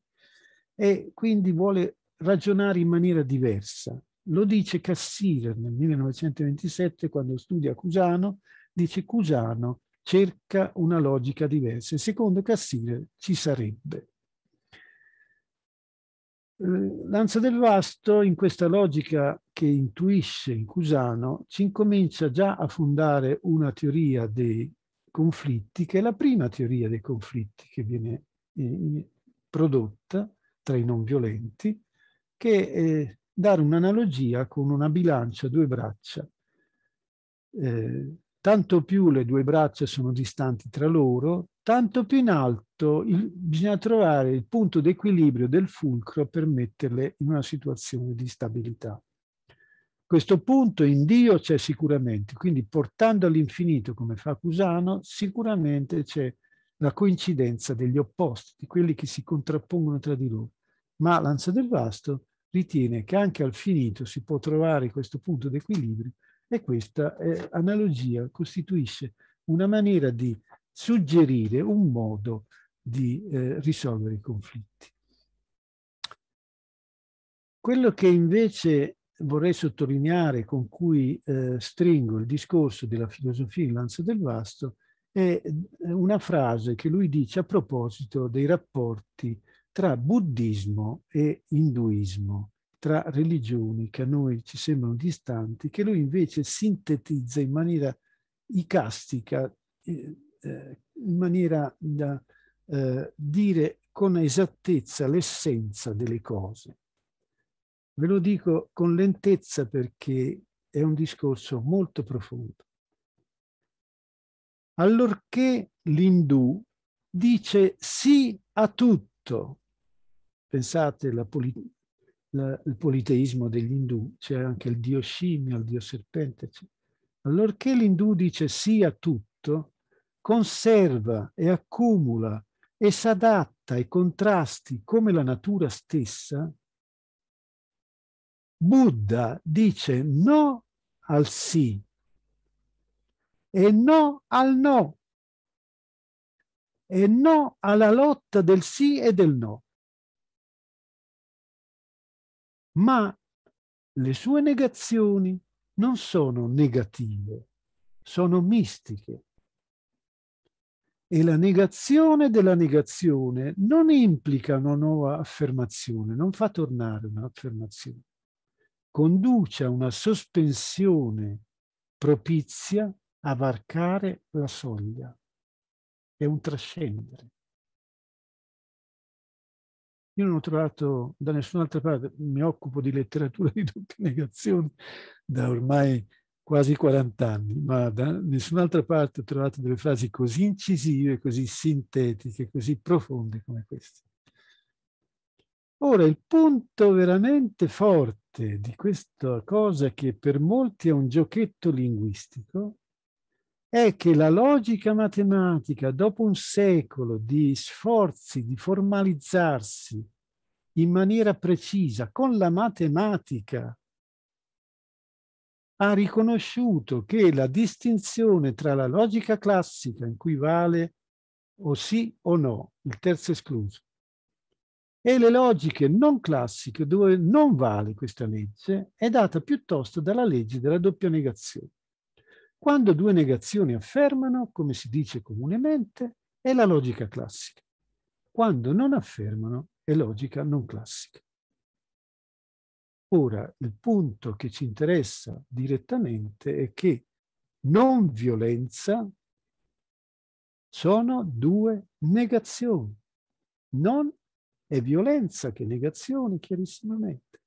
e quindi vuole ragionare in maniera diversa. Lo dice Cassirer nel 1927 quando studia Cusano, dice Cusano cerca una logica diversa e secondo Cassire ci sarebbe. Eh, L'Anza del Vasto, in questa logica che intuisce in Cusano, ci incomincia già a fondare una teoria dei conflitti, che è la prima teoria dei conflitti che viene eh, prodotta tra i non violenti, che è dare un'analogia con una bilancia a due braccia. Eh, tanto più le due braccia sono distanti tra loro, tanto più in alto il, bisogna trovare il punto d'equilibrio del fulcro per metterle in una situazione di stabilità. Questo punto in Dio c'è sicuramente, quindi portando all'infinito come fa Cusano, sicuramente c'è la coincidenza degli opposti, di quelli che si contrappongono tra di loro. Ma Lanza del Vasto ritiene che anche al finito si può trovare questo punto d'equilibrio e questa eh, analogia costituisce una maniera di suggerire un modo di eh, risolvere i conflitti. Quello che invece vorrei sottolineare con cui eh, stringo il discorso della filosofia in Lanza del Vasto è eh, una frase che lui dice a proposito dei rapporti tra buddismo e induismo tra religioni che a noi ci sembrano distanti, che lui invece sintetizza in maniera icastica, eh, eh, in maniera da eh, dire con esattezza l'essenza delle cose. Ve lo dico con lentezza perché è un discorso molto profondo. Allorché l'Indù dice sì a tutto, pensate la politica la, il politeismo degli indù, c'è anche il dio scimmia, il dio serpente. Allorché l'indù dice sì a tutto, conserva e accumula e s'adatta ai contrasti come la natura stessa, Buddha dice no al sì e no al no e no alla lotta del sì e del no ma le sue negazioni non sono negative, sono mistiche. E la negazione della negazione non implica una nuova affermazione, non fa tornare un'affermazione, conduce a una sospensione propizia a varcare la soglia. È un trascendere. Io non ho trovato da nessun'altra parte, mi occupo di letteratura di doppia negazione da ormai quasi 40 anni, ma da nessun'altra parte ho trovato delle frasi così incisive, così sintetiche, così profonde come queste. Ora, il punto veramente forte di questa cosa che per molti è un giochetto linguistico è che la logica matematica, dopo un secolo di sforzi di formalizzarsi in maniera precisa con la matematica, ha riconosciuto che la distinzione tra la logica classica, in cui vale o sì o no, il terzo escluso, e le logiche non classiche, dove non vale questa legge, è data piuttosto dalla legge della doppia negazione. Quando due negazioni affermano, come si dice comunemente, è la logica classica. Quando non affermano, è logica non classica. Ora, il punto che ci interessa direttamente è che non violenza sono due negazioni. Non è violenza che negazioni, chiarissimamente.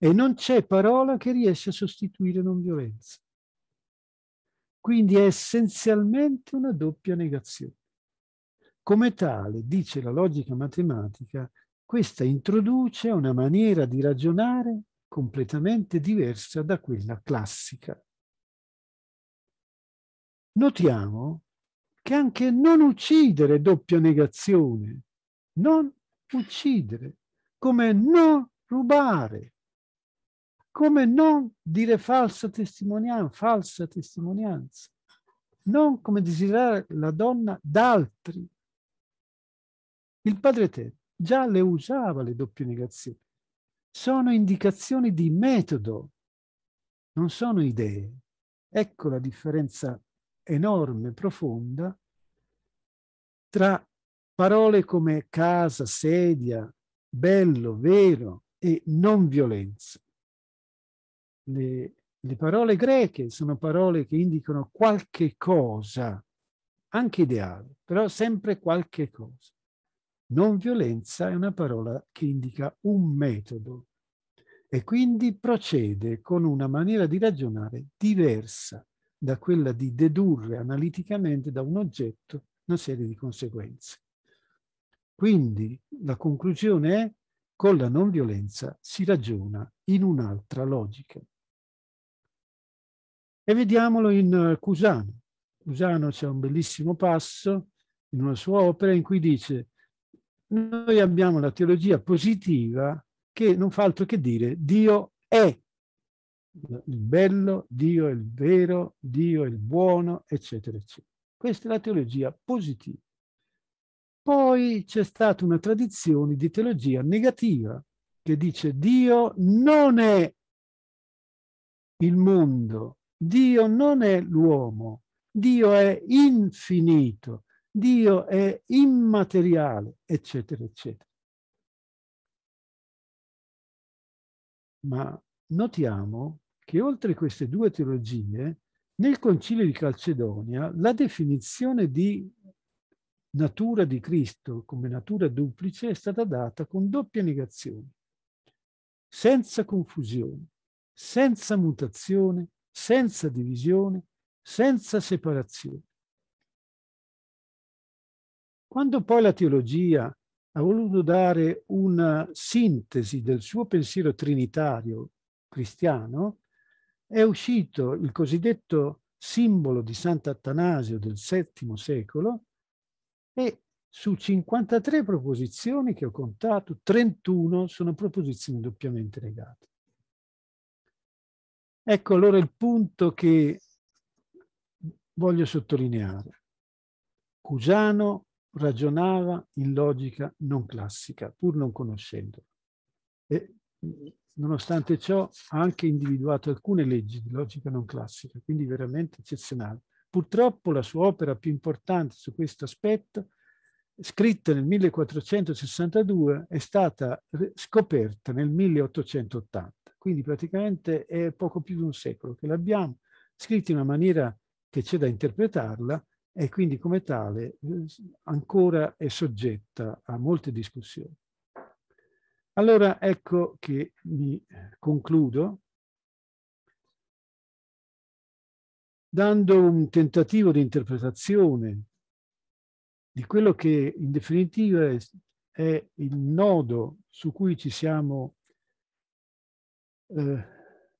E non c'è parola che riesce a sostituire non violenza. Quindi è essenzialmente una doppia negazione. Come tale, dice la logica matematica, questa introduce una maniera di ragionare completamente diversa da quella classica. Notiamo che anche non uccidere è doppia negazione, non uccidere, come non rubare, come non dire falsa testimonianza, falsa testimonianza, non come desiderare la donna d'altri. Il padre Ted già le usava le doppie negazioni. Sono indicazioni di metodo, non sono idee. Ecco la differenza enorme, profonda, tra parole come casa, sedia, bello, vero e non violenza le, le parole greche sono parole che indicano qualche cosa, anche ideale, però sempre qualche cosa. Non violenza è una parola che indica un metodo e quindi procede con una maniera di ragionare diversa da quella di dedurre analiticamente da un oggetto una serie di conseguenze. Quindi la conclusione è con la non violenza si ragiona in un'altra logica. E vediamolo in eh, Cusano. Cusano c'è un bellissimo passo in una sua opera in cui dice noi abbiamo la teologia positiva che non fa altro che dire Dio è il bello, Dio è il vero, Dio è il buono, eccetera, eccetera. Questa è la teologia positiva. Poi c'è stata una tradizione di teologia negativa che dice Dio non è il mondo, Dio non è l'uomo, Dio è infinito, Dio è immateriale, eccetera, eccetera. Ma notiamo che oltre queste due teologie, nel Concilio di Calcedonia la definizione di natura di Cristo come natura duplice è stata data con doppia negazione, senza confusione, senza mutazione, senza divisione, senza separazione. Quando poi la teologia ha voluto dare una sintesi del suo pensiero trinitario cristiano, è uscito il cosiddetto simbolo di Sant'Atanasio del VII secolo e su 53 proposizioni che ho contato, 31 sono proposizioni doppiamente negate. Ecco allora il punto che voglio sottolineare. Cusano ragionava in logica non classica, pur non conoscendola. E nonostante ciò ha anche individuato alcune leggi di logica non classica, quindi veramente eccezionale. Purtroppo la sua opera più importante su questo aspetto, scritta nel 1462, è stata scoperta nel 1880. Quindi praticamente è poco più di un secolo che l'abbiamo, scritta in una maniera che c'è da interpretarla e quindi come tale eh, ancora è soggetta a molte discussioni. Allora ecco che mi eh, concludo dando un tentativo di interpretazione di quello che in definitiva è il nodo su cui ci siamo eh,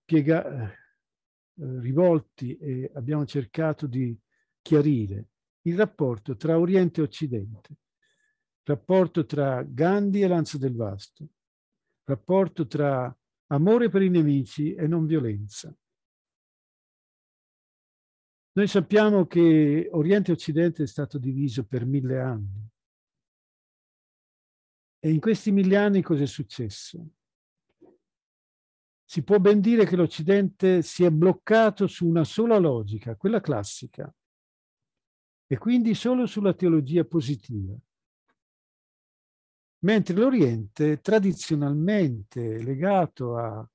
piega, eh, eh, rivolti e abbiamo cercato di chiarire il rapporto tra Oriente e Occidente, rapporto tra Gandhi e Lanza del Vasto, rapporto tra amore per i nemici e non violenza. Noi sappiamo che Oriente e Occidente è stato diviso per mille anni. E in questi mille anni cosa è successo? si può ben dire che l'Occidente si è bloccato su una sola logica, quella classica, e quindi solo sulla teologia positiva. Mentre l'Oriente, tradizionalmente legato a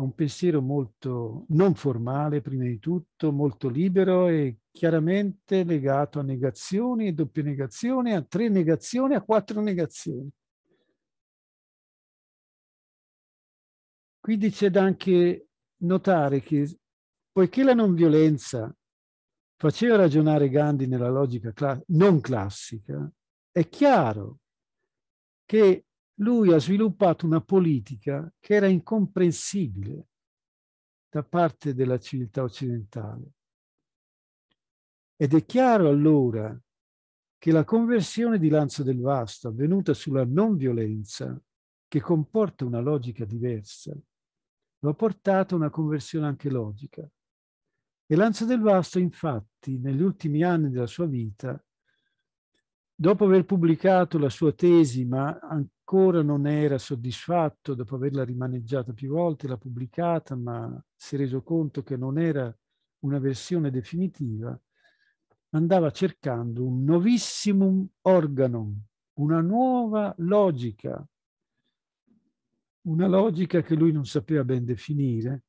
un pensiero molto non formale, prima di tutto, molto libero e chiaramente legato a negazioni, doppie negazioni, a tre negazioni, a quattro negazioni. Quindi c'è da anche notare che poiché la non violenza faceva ragionare Gandhi nella logica cla non classica, è chiaro che lui ha sviluppato una politica che era incomprensibile da parte della civiltà occidentale. Ed è chiaro allora che la conversione di Lanzo del Vasto avvenuta sulla non violenza, che comporta una logica diversa, lo ha portato a una conversione anche logica. E Lanza del Vasto, infatti, negli ultimi anni della sua vita, dopo aver pubblicato la sua tesi, ma ancora non era soddisfatto, dopo averla rimaneggiata più volte, l'ha pubblicata, ma si è reso conto che non era una versione definitiva, andava cercando un novissimum organum, una nuova logica una logica che lui non sapeva ben definire,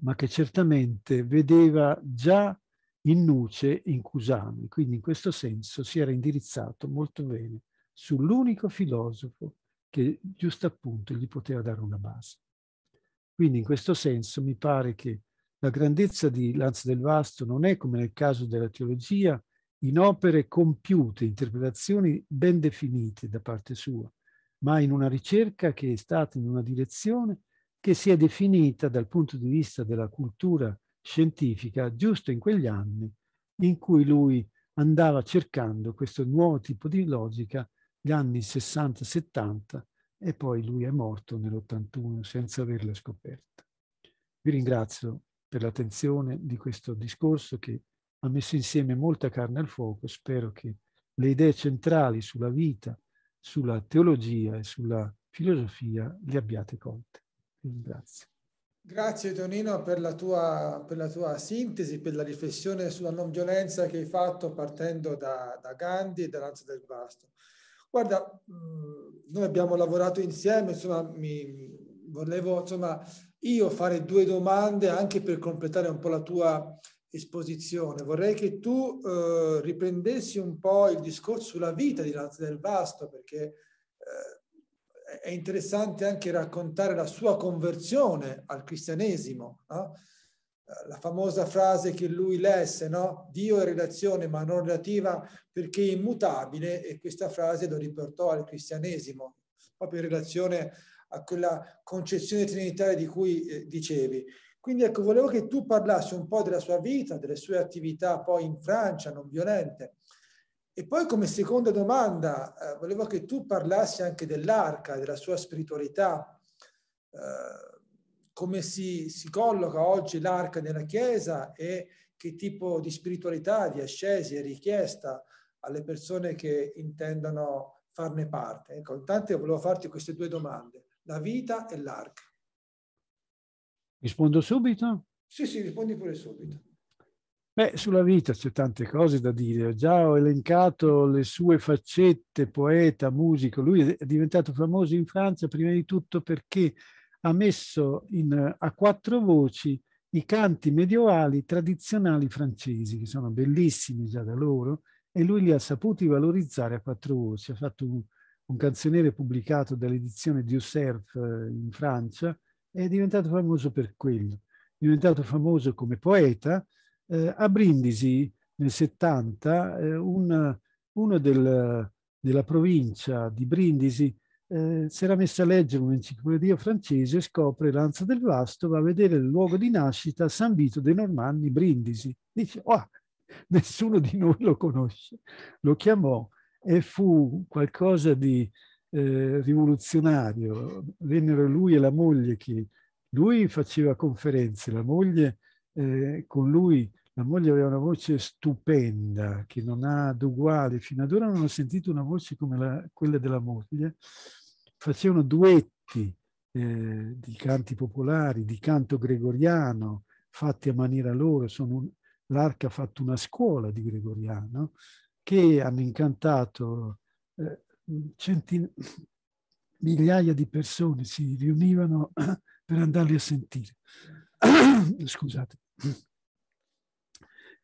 ma che certamente vedeva già in nuce in Cusami, quindi in questo senso si era indirizzato molto bene sull'unico filosofo che giusto appunto gli poteva dare una base. Quindi in questo senso mi pare che la grandezza di Lanz del Vasto non è, come nel caso della teologia, in opere compiute, interpretazioni ben definite da parte sua, ma in una ricerca che è stata in una direzione che si è definita dal punto di vista della cultura scientifica giusto in quegli anni in cui lui andava cercando questo nuovo tipo di logica, gli anni 60-70, e poi lui è morto nell'81 senza averla scoperta. Vi ringrazio per l'attenzione di questo discorso che ha messo insieme molta carne al fuoco. Spero che le idee centrali sulla vita, sulla teologia e sulla filosofia li abbiate colti. Grazie. Grazie Tonino per la, tua, per la, tua, sintesi, per la riflessione sulla non violenza che hai fatto partendo da, da Gandhi e da Lanza del Vasto. Guarda, mm, noi abbiamo lavorato insieme, insomma, mi, volevo insomma, io fare due domande anche per completare un po' la tua esposizione, vorrei che tu eh, riprendessi un po' il discorso sulla vita di Lazio del Vasto, perché eh, è interessante anche raccontare la sua conversione al cristianesimo. No? Eh, la famosa frase che lui lesse, no? Dio è relazione ma non relativa perché è immutabile, e questa frase lo riportò al cristianesimo, proprio in relazione a quella concezione trinitaria di cui eh, dicevi. Quindi ecco, volevo che tu parlassi un po' della sua vita, delle sue attività poi in Francia, non violente. E poi come seconda domanda, eh, volevo che tu parlassi anche dell'arca, della sua spiritualità, eh, come si, si, colloca oggi l'arca nella Chiesa e che tipo di spiritualità, di ascesi è richiesta alle persone che intendono farne parte. Ecco, intanto volevo farti queste due domande, la vita e l'arca. Rispondo subito? Sì, sì, rispondi pure subito. Beh, sulla vita c'è tante cose da dire. Già ho elencato le sue faccette, poeta, musico. Lui è diventato famoso in Francia prima di tutto perché ha messo in, a quattro voci i canti medievali tradizionali francesi, che sono bellissimi già da loro, e lui li ha saputi valorizzare a quattro voci. Ha fatto un, un canzoniere pubblicato dall'edizione di Userf eh, in Francia, è diventato famoso per quello, è diventato famoso come poeta. Eh, a Brindisi nel 70 eh, una, uno del, della provincia di Brindisi eh, si era messo a leggere un'enciclopedia francese, scopre Lanza del Vasto, va a vedere il luogo di nascita San Vito dei Normanni, Brindisi. Dice, oh, nessuno di noi lo conosce. Lo chiamò e fu qualcosa di eh, rivoluzionario. Vennero lui e la moglie che lui faceva conferenze, la moglie eh, con lui, la moglie aveva una voce stupenda che non ha d'uguale, fino ad ora non ho sentito una voce come la, quella della moglie, facevano duetti eh, di canti popolari, di canto gregoriano, fatti a maniera loro, un, l'Arca ha fatto una scuola di gregoriano, che hanno incantato eh, centin- migliaia di persone si riunivano per andarli a sentire. Scusate.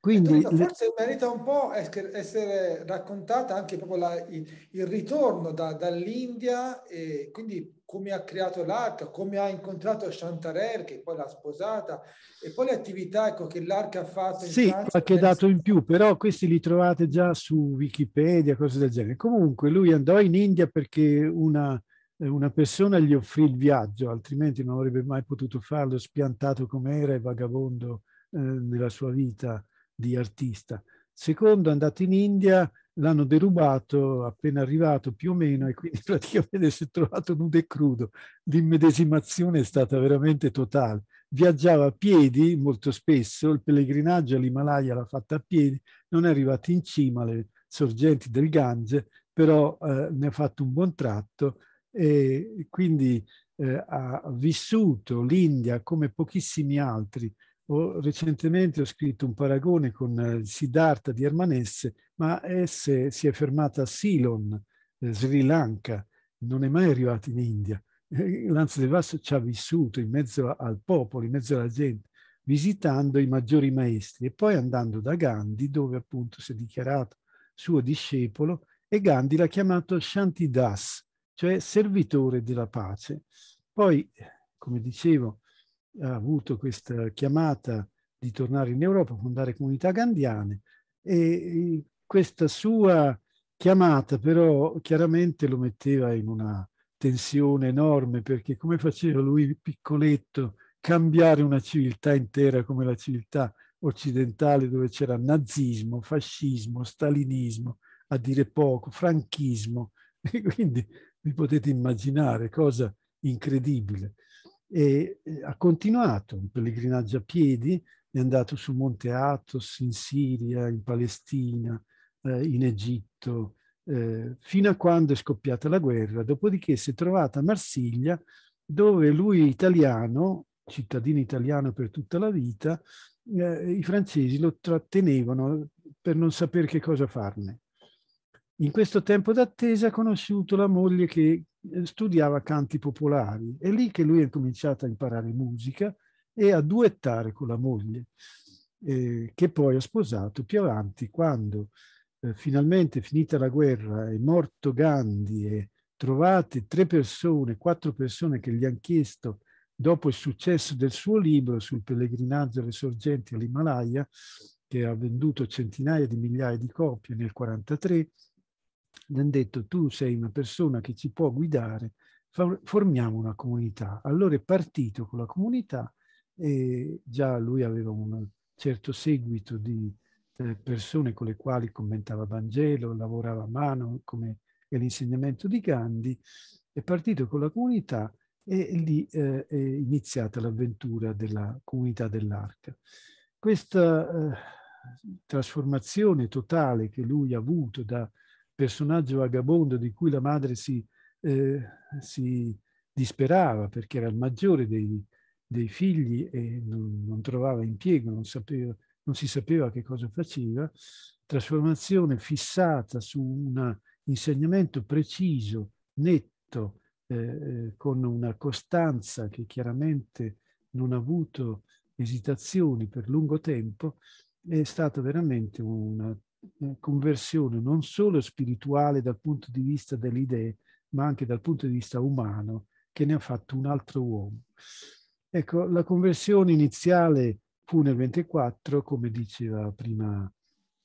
Quindi, forse merita un po' essere raccontata anche proprio la, il, il, ritorno da, dall'India e quindi come ha creato l'Arca, come ha incontrato Chantarel che poi l'ha sposata e poi le attività ecco, che l'Arca ha fatto. In sì, Francia, qualche dato in più, però questi li trovate già su Wikipedia, cose del genere. Comunque lui andò in India perché una, una persona gli offrì il viaggio, altrimenti non avrebbe mai potuto farlo, spiantato come era e vagabondo eh, nella sua vita di artista. Secondo è andato in India, l'hanno derubato appena arrivato più o meno e quindi praticamente si è trovato nudo e crudo. L'immedesimazione è stata veramente totale. Viaggiava a piedi molto spesso, il pellegrinaggio all'Himalaya l'ha fatto a piedi, non è arrivato in cima alle sorgenti del Gange, però eh, ne ha fatto un buon tratto e quindi eh, ha vissuto l'India come pochissimi altri ho, recentemente ho scritto un paragone con eh, Siddhartha di Ermanesse, ma esse si è fermata a Ceylon, eh, Sri Lanka, non è mai arrivata in India. Eh, Lanza del Vasto ci ha vissuto in mezzo al popolo, in mezzo alla gente, visitando i maggiori maestri e poi andando da Gandhi, dove appunto si è dichiarato suo discepolo, e Gandhi l'ha chiamato Shantidas, cioè servitore della pace. Poi, come dicevo, ha avuto questa chiamata di tornare in Europa, fondare comunità gandiane e questa sua chiamata però chiaramente lo metteva in una tensione enorme perché come faceva lui piccoletto cambiare una civiltà intera come la civiltà occidentale dove c'era nazismo, fascismo, stalinismo, a dire poco, franchismo e quindi vi potete immaginare cosa incredibile e ha continuato un pellegrinaggio a piedi, è andato su Monte Athos in Siria, in Palestina, eh, in Egitto, eh, fino a quando è scoppiata la guerra, dopodiché si è trovata a Marsiglia dove lui italiano, cittadino italiano per tutta la vita, eh, i francesi lo trattenevano per non sapere che cosa farne. In questo tempo d'attesa ha conosciuto la moglie che eh, studiava canti popolari. È lì che lui ha cominciato a imparare musica e a duettare con la moglie, eh, che poi ha sposato più avanti quando eh, finalmente finita la guerra è morto Gandhi e trovate tre persone, quattro persone che gli hanno chiesto dopo il successo del suo libro sul pellegrinaggio alle sorgenti all'Himalaya, che ha venduto centinaia di migliaia di copie nel 1943, gli hanno detto tu sei una persona che ci può guidare, formiamo una comunità. Allora è partito con la comunità e già lui aveva un certo seguito di eh, persone con le quali commentava Vangelo, lavorava a mano, come è l'insegnamento di Gandhi, è partito con la comunità e lì eh, è iniziata l'avventura della comunità dell'arca. Questa eh, trasformazione totale che lui ha avuto da personaggio vagabondo di cui la madre si, eh, si disperava perché era il maggiore dei, dei figli e non, non trovava impiego, non, sapeva, non, si sapeva che cosa faceva, trasformazione fissata su un insegnamento preciso, netto, eh, eh con una costanza che chiaramente non ha avuto esitazioni per lungo tempo, è stata veramente una conversione non solo spirituale dal punto di vista delle idee, ma anche dal punto di vista umano, che ne ha fatto un altro uomo. Ecco, la conversione iniziale fu nel 24, come diceva prima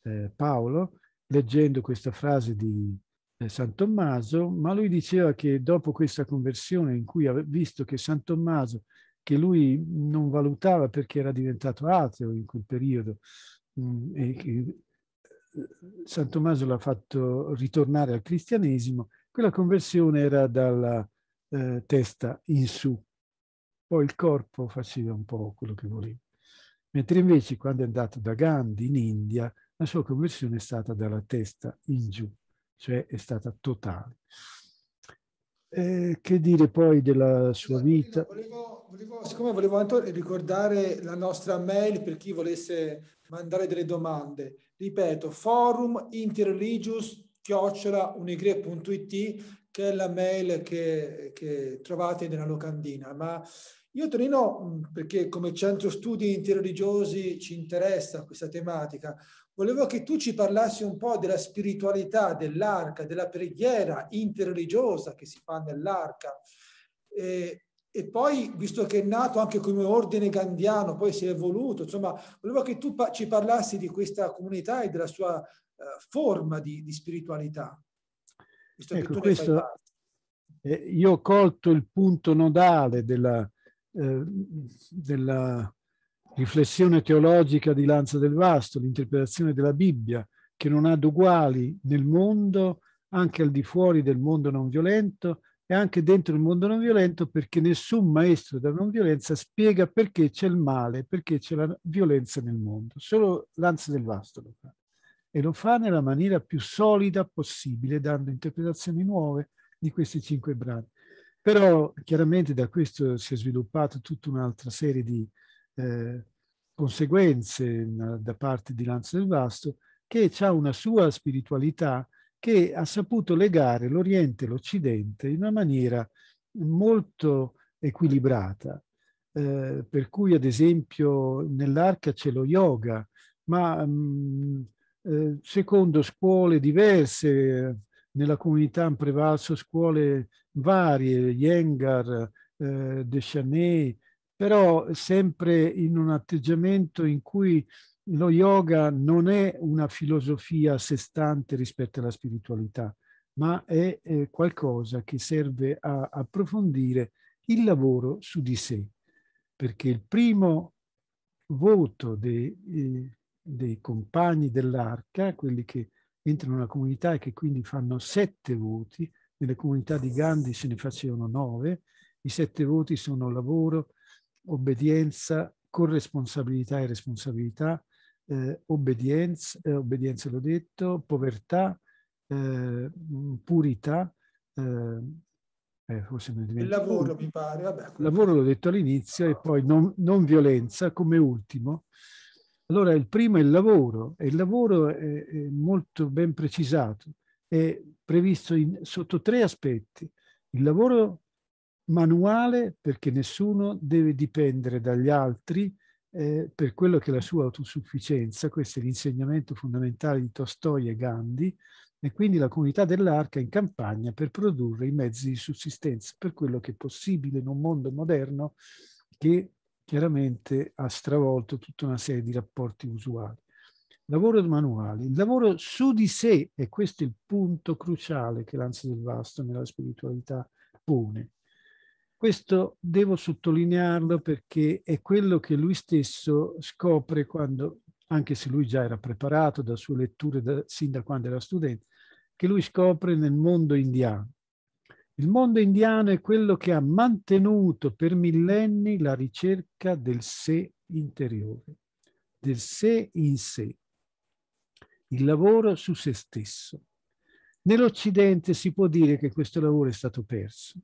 eh, Paolo, leggendo questa frase di eh, San Tommaso, ma lui diceva che dopo questa conversione in cui ha visto che San Tommaso, che lui non valutava perché era diventato ateo in quel periodo, mh, mm, e San Tommaso l'ha fatto ritornare al cristianesimo, quella conversione era dalla eh, testa in su, poi il corpo faceva un po' quello che voleva. Mentre invece quando è andato da Gandhi in India, la sua conversione è stata dalla testa in giù, cioè è stata totale. Eh, che dire poi della sua vita? Volevo, volevo, siccome volevo ricordare la nostra mail per chi volesse mandare delle domande, ripeto, forum interreligious chiocciolaunigre.it che è la mail che, che, trovate nella locandina. Ma io Torino, perché come centro studi interreligiosi ci interessa questa tematica, volevo che tu ci parlassi un po' della spiritualità, dell'arca, della preghiera interreligiosa che si fa nell'arca. E e poi, visto che è nato anche come ordine gandiano, poi si è evoluto, insomma, volevo che tu ci parlassi di questa comunità e della sua eh, forma di, di, spiritualità. Visto ecco, che questo, eh, io ho colto il punto nodale della, eh, della riflessione teologica di Lanza del Vasto, l'interpretazione della Bibbia, che non ha uguali nel mondo, anche al di fuori del mondo non violento, e anche dentro il mondo non violento perché nessun maestro della non violenza spiega perché c'è il male, perché c'è la violenza nel mondo. Solo l'anza del vasto lo fa. E lo fa nella maniera più solida possibile, dando interpretazioni nuove di questi cinque brani. Però chiaramente da questo si è sviluppata tutta un'altra serie di eh, conseguenze eh, da parte di Lanza del Vasto, che ha una sua spiritualità che ha saputo legare l'Oriente e l'Occidente in una maniera molto equilibrata, eh, per cui ad esempio nell'arca c'è lo yoga, ma mh, mm, eh, secondo scuole diverse, nella comunità hanno prevalso scuole varie, Yengar, eh, Deschanay, però sempre in un atteggiamento in cui lo yoga non è una filosofia a sé stante rispetto alla spiritualità, ma è eh, qualcosa che serve a approfondire il lavoro su di sé, perché il primo voto dei, eh, dei compagni dell'arca, quelli che entrano nella comunità e che quindi fanno sette voti, nelle comunità di Gandhi se ne facevano nove, i sette voti sono lavoro, obbedienza, corresponsabilità e responsabilità, eh, obbedienza, eh, obbedienza l'ho detto, povertà, eh, mm, purità, eh, eh forse non il lavoro mi pare, vabbè. Lavoro l'ho detto all'inizio e ah. poi non, non, violenza come ultimo. Allora il primo è il lavoro e il lavoro è, è molto ben precisato, è previsto in, sotto tre aspetti. Il lavoro manuale perché nessuno deve dipendere dagli altri, eh, per quello che è la sua autosufficienza, questo è l'insegnamento fondamentale di Tolstoi e Gandhi, e quindi la comunità dell'arca in campagna per produrre i mezzi di sussistenza, per quello che è possibile in un mondo moderno che chiaramente ha stravolto tutta una serie di rapporti usuali. Lavoro manuale, il lavoro su di sé, e questo è il punto cruciale che l'ansia del vasto nella spiritualità pone. Questo devo sottolinearlo perché è quello che lui stesso scopre quando, anche se lui già era preparato da sue letture da, sin da quando era studente, che lui scopre nel mondo indiano. Il mondo indiano è quello che ha mantenuto per millenni la ricerca del sé interiore, del sé in sé, il lavoro su se stesso. Nell'Occidente si può dire che questo lavoro è stato perso.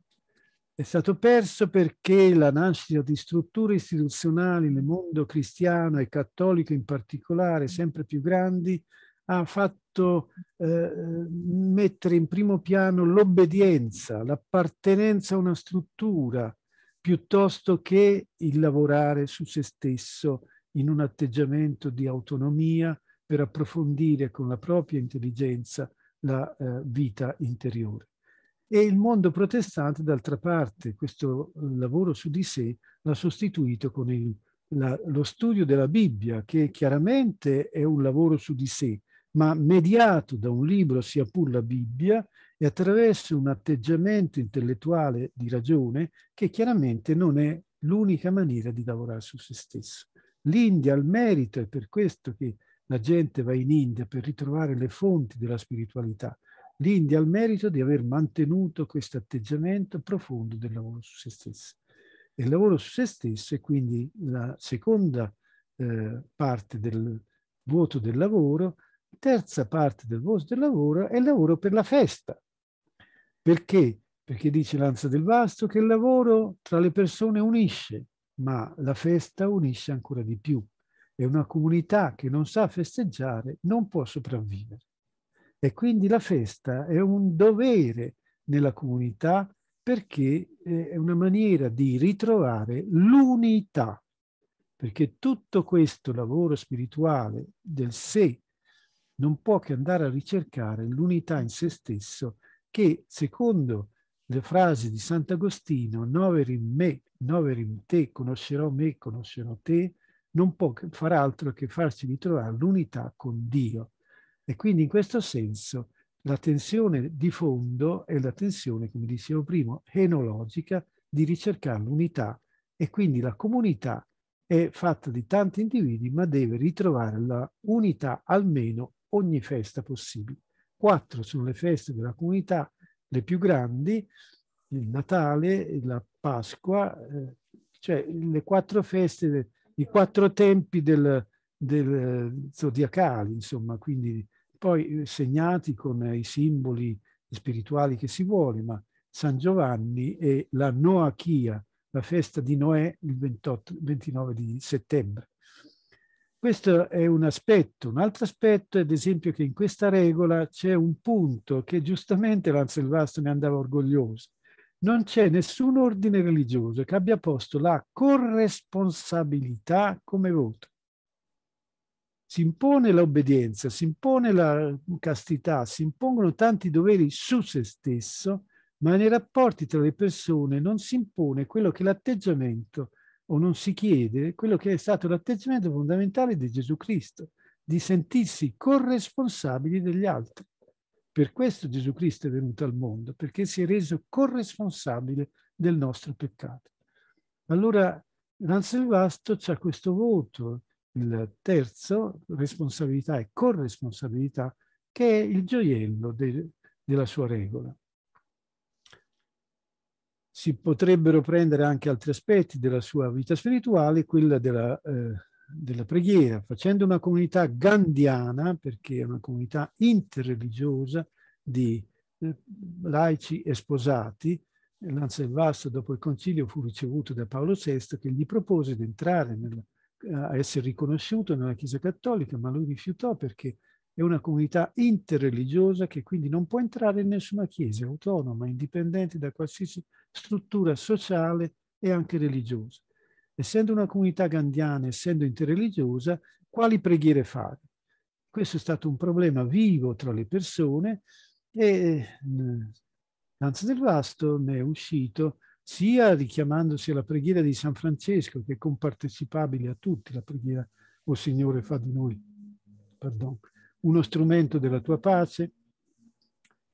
È stato perso perché la nascita di strutture istituzionali nel mondo cristiano e cattolico in particolare, sempre più grandi, ha fatto eh, mettere in primo piano l'obbedienza, l'appartenenza a una struttura, piuttosto che il lavorare su se stesso in un atteggiamento di autonomia per approfondire con la propria intelligenza la eh, vita interiore e il mondo protestante, d'altra parte, questo eh, lavoro su di sé l'ha sostituito con il, la, lo studio della Bibbia, che chiaramente è un lavoro su di sé, ma mediato da un libro, sia pur la Bibbia, e attraverso un atteggiamento intellettuale di ragione che chiaramente non è l'unica maniera di lavorare su se stesso. L'India ha il merito, è per questo che la gente va in India per ritrovare le fonti della spiritualità, L'India ha il merito di aver mantenuto questo atteggiamento profondo del lavoro su se stessa. E il lavoro su se stesso è quindi la seconda eh, parte del vuoto del lavoro, terza parte del vuoto del lavoro è il lavoro per la festa. Perché? Perché dice Lanza del Vasto che il lavoro tra le persone unisce, ma la festa unisce ancora di più. E una comunità che non sa festeggiare non può sopravvivere. E quindi la festa è un dovere nella comunità perché eh, è una maniera di ritrovare l'unità, perché tutto questo lavoro spirituale del sé non può che andare a ricercare l'unità in se stesso che, secondo le frasi di Sant'Agostino, nover in me, nover in te, conoscerò me, conoscerò te, non può far altro che farci ritrovare l'unità con Dio. E quindi in questo senso la tensione di fondo è la tensione, come dicevo prima, enologica di ricercare l'unità e quindi la comunità è fatta di tanti individui ma deve ritrovare la unità almeno ogni festa possibile. Quattro sono le feste della comunità, le più grandi, il Natale, la Pasqua, eh, cioè le quattro feste, i quattro tempi del, del zodiacali, insomma, quindi poi eh, segnati con i simboli spirituali che si vuole, ma San Giovanni e la Noachia, la festa di Noè il 28, 29 di settembre. Questo è un aspetto. Un altro aspetto, ad esempio, che in questa regola c'è un punto che giustamente Lanselvasto ne andava orgoglioso. Non c'è nessun ordine religioso che abbia posto la corresponsabilità come voto si impone l'obbedienza, si impone la castità, si impongono tanti doveri su se stesso, ma nei rapporti tra le persone non si impone quello che l'atteggiamento, o non si chiede, quello che è stato l'atteggiamento fondamentale di Gesù Cristo, di sentirsi corresponsabili degli altri. Per questo Gesù Cristo è venuto al mondo, perché si è reso corresponsabile del nostro peccato. Allora Ranzel Vasto ha questo voto il terzo, responsabilità e corresponsabilità, che è il gioiello de, della sua regola. Si potrebbero prendere anche altri aspetti della sua vita spirituale, quella della, eh, della preghiera, facendo una comunità gandiana, perché è una comunità interreligiosa di eh, laici e sposati, L'Anselvasto dopo il concilio fu ricevuto da Paolo VI che gli propose di entrare nella a essere riconosciuto nella Chiesa Cattolica, ma lui rifiutò perché è una comunità interreligiosa che quindi non può entrare in nessuna Chiesa, autonoma, indipendente da qualsiasi struttura sociale e anche religiosa. Essendo una comunità gandiana, essendo interreligiosa, quali preghiere fare? Questo è stato un problema vivo tra le persone e Danza eh, del Vasto ne è uscito sia richiamandosi alla preghiera di San Francesco, che è compartecipabile a tutti la preghiera, o oh Signore fa di noi, pardon, uno strumento della tua pace,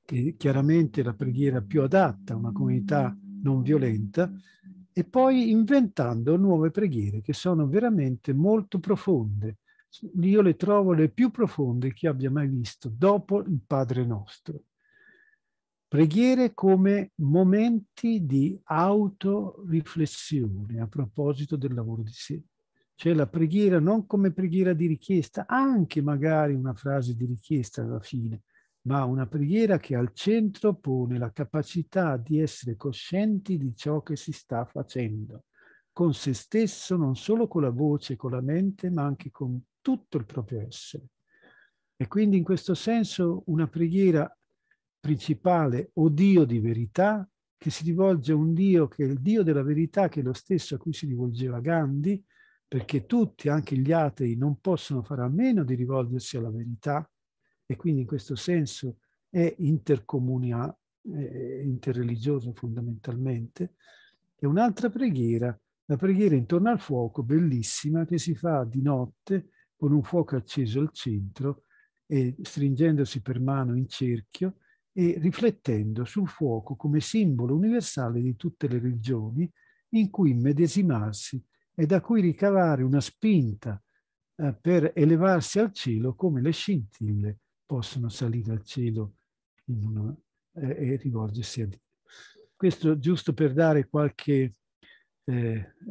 che chiaramente è la preghiera più adatta a una comunità non violenta, e poi inventando nuove preghiere che sono veramente molto profonde. Io le trovo le più profonde che abbia mai visto dopo il Padre nostro. Preghiere come momenti di autoriflessione a proposito del lavoro di sé. Cioè la preghiera non come preghiera di richiesta, anche magari una frase di richiesta alla fine, ma una preghiera che al centro pone la capacità di essere coscienti di ciò che si sta facendo, con se stesso, non solo con la voce, con la mente, ma anche con tutto il proprio essere. E quindi in questo senso una preghiera principale o Dio di verità, che si rivolge a un Dio che è il Dio della verità, che è lo stesso a cui si rivolgeva Gandhi, perché tutti, anche gli atei, non possono fare a meno di rivolgersi alla verità e quindi in questo senso è intercomunia, eh, interreligioso fondamentalmente. E un'altra preghiera, la preghiera intorno al fuoco, bellissima, che si fa di notte con un fuoco acceso al centro e stringendosi per mano in cerchio e riflettendo sul fuoco come simbolo universale di tutte le religioni in cui medesimarsi e da cui ricavare una spinta eh, per elevarsi al cielo come le scintille possono salire al cielo una, eh, e rivolgersi a Dio. Questo giusto per dare qualche eh,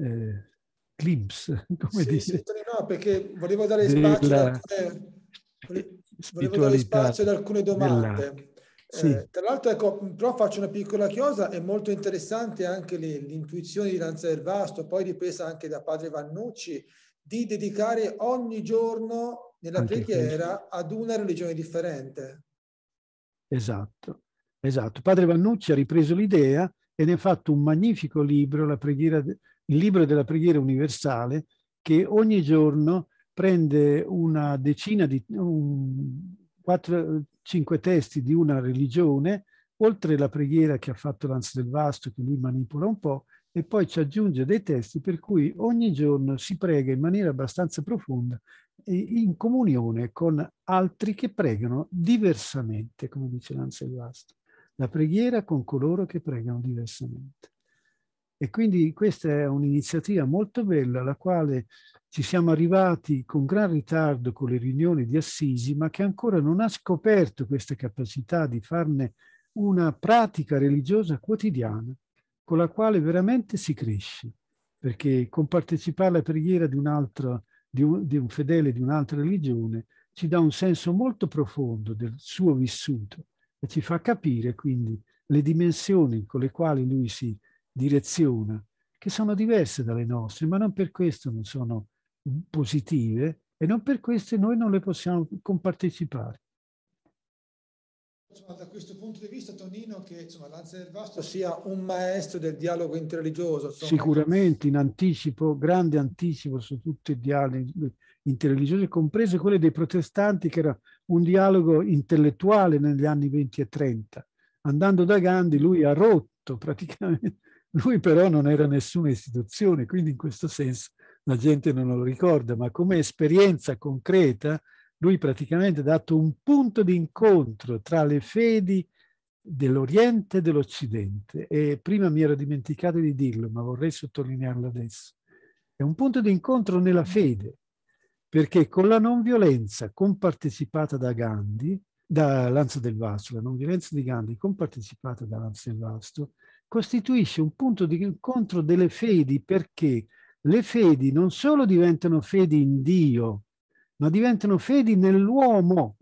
eh, glimpse, come sì, dire. Sì, no, perché volevo dare spazio, ad, alcune, volevo dare spazio ad alcune domande. Della sì. Eh, tra l'altro, ecco, però faccio una piccola chiosa, è molto interessante anche le, l'intuizione di Lanza del Vasto, poi ripresa anche da padre Vannucci, di dedicare ogni giorno nella anche preghiera ad una religione differente. Esatto, esatto. Padre Vannucci ha ripreso l'idea e ne ha fatto un magnifico libro, preghiera, il libro della preghiera universale, che ogni giorno prende una decina di, un, quattro, cinque testi di una religione, oltre la preghiera che ha fatto Lanz del Vasto, che lui manipola un po', e poi ci aggiunge dei testi per cui ogni giorno si prega in maniera abbastanza profonda e in comunione con altri che pregano diversamente, come dice Lanz del Vasto. La preghiera con coloro che pregano diversamente. E quindi questa è un'iniziativa molto bella, alla quale ci siamo arrivati con gran ritardo con le riunioni di Assisi, ma che ancora non ha scoperto questa capacità di farne una pratica religiosa quotidiana con la quale veramente si cresce, perché con partecipare alla preghiera di un, altro, di un, di un fedele di un'altra religione ci dà un senso molto profondo del suo vissuto e ci fa capire quindi le dimensioni con le quali lui si direziona, che sono diverse dalle nostre, ma non per questo non sono positive e non per questo noi non le possiamo compartecipare. Insomma, da questo punto di vista, Tonino, che Lanza del Vasto sia un maestro del dialogo interreligioso. Insomma. Sicuramente in anticipo, grande anticipo su tutti i dialoghi interreligiosi, comprese quelli dei protestanti, che era un dialogo intellettuale negli anni 20 e 30. Andando da Gandhi, lui ha rotto praticamente lui però non era nessuna istituzione, quindi in questo senso la gente non lo ricorda, ma come esperienza concreta lui praticamente ha dato un punto di incontro tra le fedi dell'Oriente e dell'Occidente. E prima mi ero dimenticato di dirlo, ma vorrei sottolinearlo adesso. È un punto di incontro nella fede, perché con la non violenza compartecipata da Gandhi, da Lanza del Vasto, la non violenza di Gandhi compartecipata da Lanza del Vasto, costituisce un punto di incontro delle fedi perché le fedi non solo diventano fedi in Dio, ma diventano fedi nell'uomo,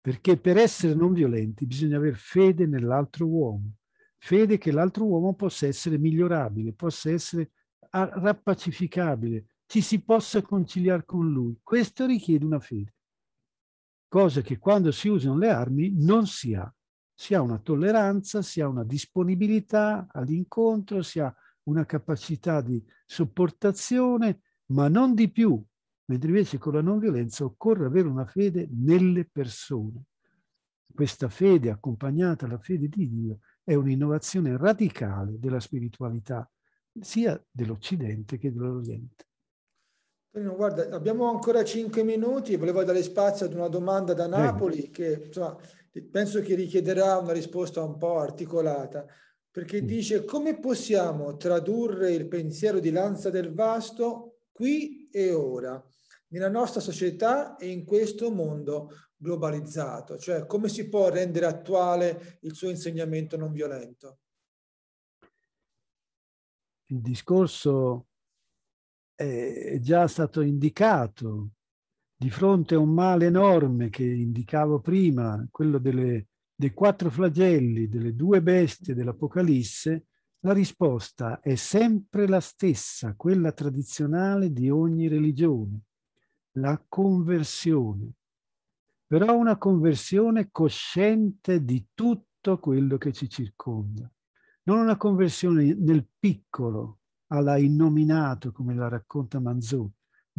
perché per essere non violenti bisogna avere fede nell'altro uomo, fede che l'altro uomo possa essere migliorabile, possa essere ah, rappacificabile, ci si possa conciliare con lui. Questo richiede una fede, cosa che quando si usano le armi non si ha si ha una tolleranza, si ha una disponibilità all'incontro, si ha una capacità di sopportazione, ma non di più, mentre invece con la non violenza occorre avere una fede nelle persone. Questa fede accompagnata alla fede di Dio è un'innovazione radicale della spiritualità, sia dell'Occidente che dell'Oriente. Torino, guarda, abbiamo ancora cinque minuti, volevo dare spazio ad una domanda da Napoli Prego. che insomma, penso che richiederà una risposta un po' articolata, perché mm. dice come possiamo tradurre il pensiero di Lanza del Vasto qui e ora, nella nostra società e in questo mondo globalizzato, cioè come si può rendere attuale il suo insegnamento non violento. Il discorso è già stato indicato di fronte a un male enorme che indicavo prima, quello delle, dei quattro flagelli, delle due bestie dell'Apocalisse, la risposta è sempre la stessa, quella tradizionale di ogni religione, la conversione. Però una conversione cosciente di tutto quello che ci circonda. Non una conversione nel piccolo, alla innominato, come la racconta Manzoni,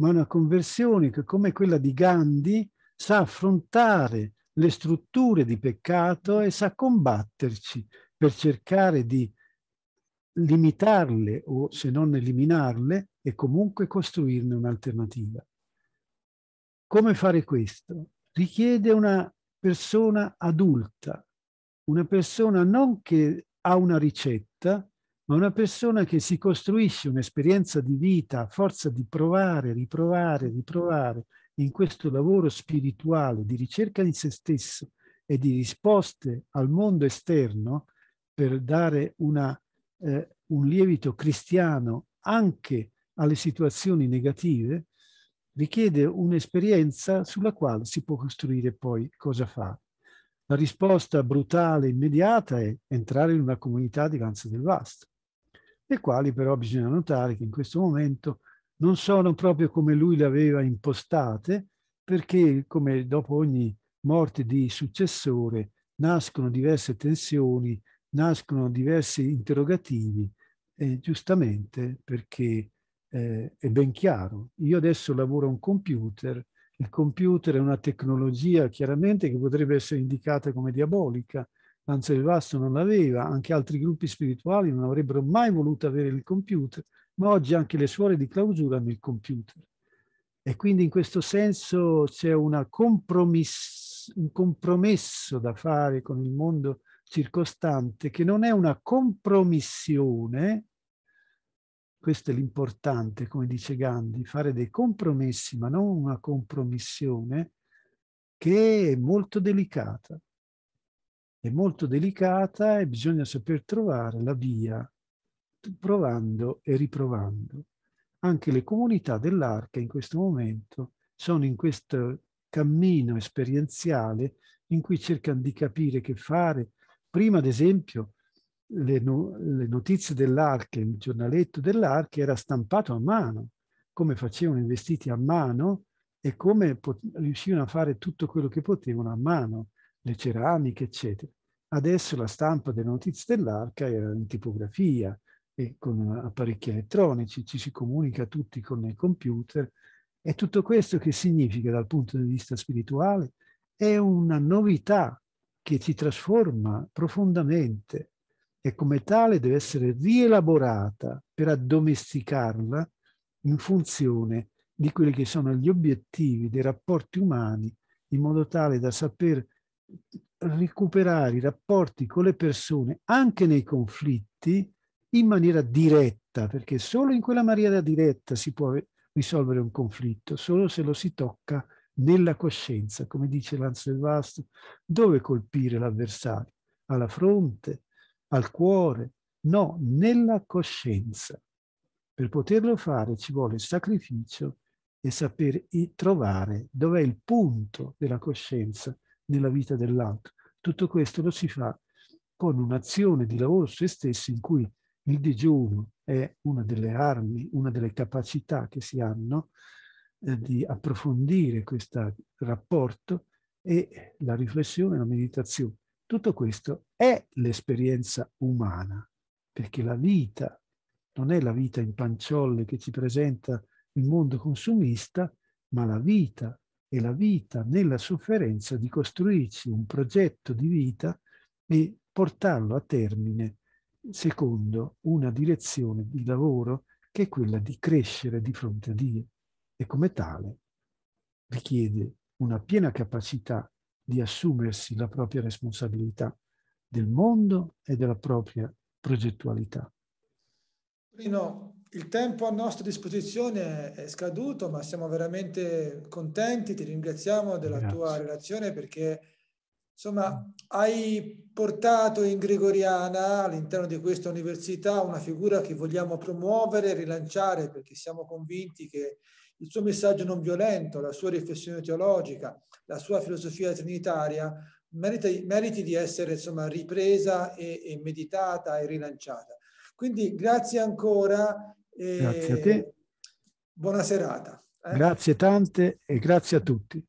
ma una conversione che, come quella di Gandhi, sa affrontare le strutture di peccato e sa combatterci per cercare di limitarle o se non eliminarle e comunque costruirne un'alternativa. Come fare questo? Richiede una persona adulta, una persona non che ha una ricetta, ma una persona che si costruisce un'esperienza di vita a forza di provare, riprovare, riprovare in questo lavoro spirituale di ricerca di se stesso e di risposte al mondo esterno per dare una, eh, un lievito cristiano anche alle situazioni negative, richiede un'esperienza sulla quale si può costruire poi cosa fare. La risposta brutale, e immediata è entrare in una comunità di Lanza del Vasto le quali però bisogna notare che in questo momento non sono proprio come lui le aveva impostate, perché come dopo ogni morte di successore nascono diverse tensioni, nascono diversi interrogativi, e giustamente perché eh, è ben chiaro. Io adesso lavoro a un computer, il computer è una tecnologia chiaramente che potrebbe essere indicata come diabolica, Anzi, Vasto non l'aveva, anche altri gruppi spirituali non avrebbero mai voluto avere il computer, ma oggi anche le suore di clausura hanno il computer. E quindi in questo senso c'è un compromesso da fare con il mondo circostante che non è una compromissione, questo è l'importante, come dice Gandhi, fare dei compromessi, ma non una compromissione, che è molto delicata è molto delicata e bisogna saper trovare la via provando e riprovando. Anche le comunità dell'arca in questo momento sono in questo cammino esperienziale in cui cercano di capire che fare. Prima, ad esempio, le, no, le notizie dell'arca, il giornaletto dell'arca era stampato a mano, come facevano i vestiti a mano e come riuscivano a fare tutto quello che potevano a mano le ceramiche, eccetera. Adesso la stampa delle notizie dell'arca era in tipografia e con apparecchi elettronici, ci si comunica tutti con il computer. E tutto questo che significa dal punto di vista spirituale è una novità che ci trasforma profondamente e come tale deve essere rielaborata per addomesticarla in funzione di quelli che sono gli obiettivi dei rapporti umani in modo tale da saper recuperare i rapporti con le persone, anche nei conflitti, in maniera diretta, perché solo in quella maniera diretta si può risolvere un conflitto, solo se lo si tocca nella coscienza, come dice Lancelvast, dove colpire l'avversario? Alla fronte, al cuore? No, nella coscienza. Per poterlo fare ci vuole sacrificio e sapere trovare dov'è il punto della coscienza nella vita dell'altro. Tutto questo lo si fa con un'azione di lavoro su se stessi in cui il digiuno è una delle armi, una delle capacità che si hanno eh, di approfondire questo rapporto e la riflessione, la meditazione. Tutto questo è l'esperienza umana, perché la vita non è la vita in panciolle che ci presenta il mondo consumista, ma la vita e la vita nella sofferenza di costruirci un progetto di vita e portarlo a termine secondo una direzione di lavoro che è quella di crescere di fronte a Dio e come tale richiede una piena capacità di assumersi la propria responsabilità del mondo e della propria progettualità. Rino, il tempo a nostra disposizione è scaduto, ma siamo veramente contenti, ti ringraziamo della Grazie. tua relazione perché insomma mm. hai portato in Gregoriana all'interno di questa università una figura che vogliamo promuovere e rilanciare perché siamo convinti che il suo messaggio non violento, la sua riflessione teologica, la sua filosofia trinitaria merita, meriti di essere insomma ripresa e, e meditata e rilanciata. Quindi grazie ancora Grazie a te. Buona serata. Eh? Grazie tante e grazie a tutti.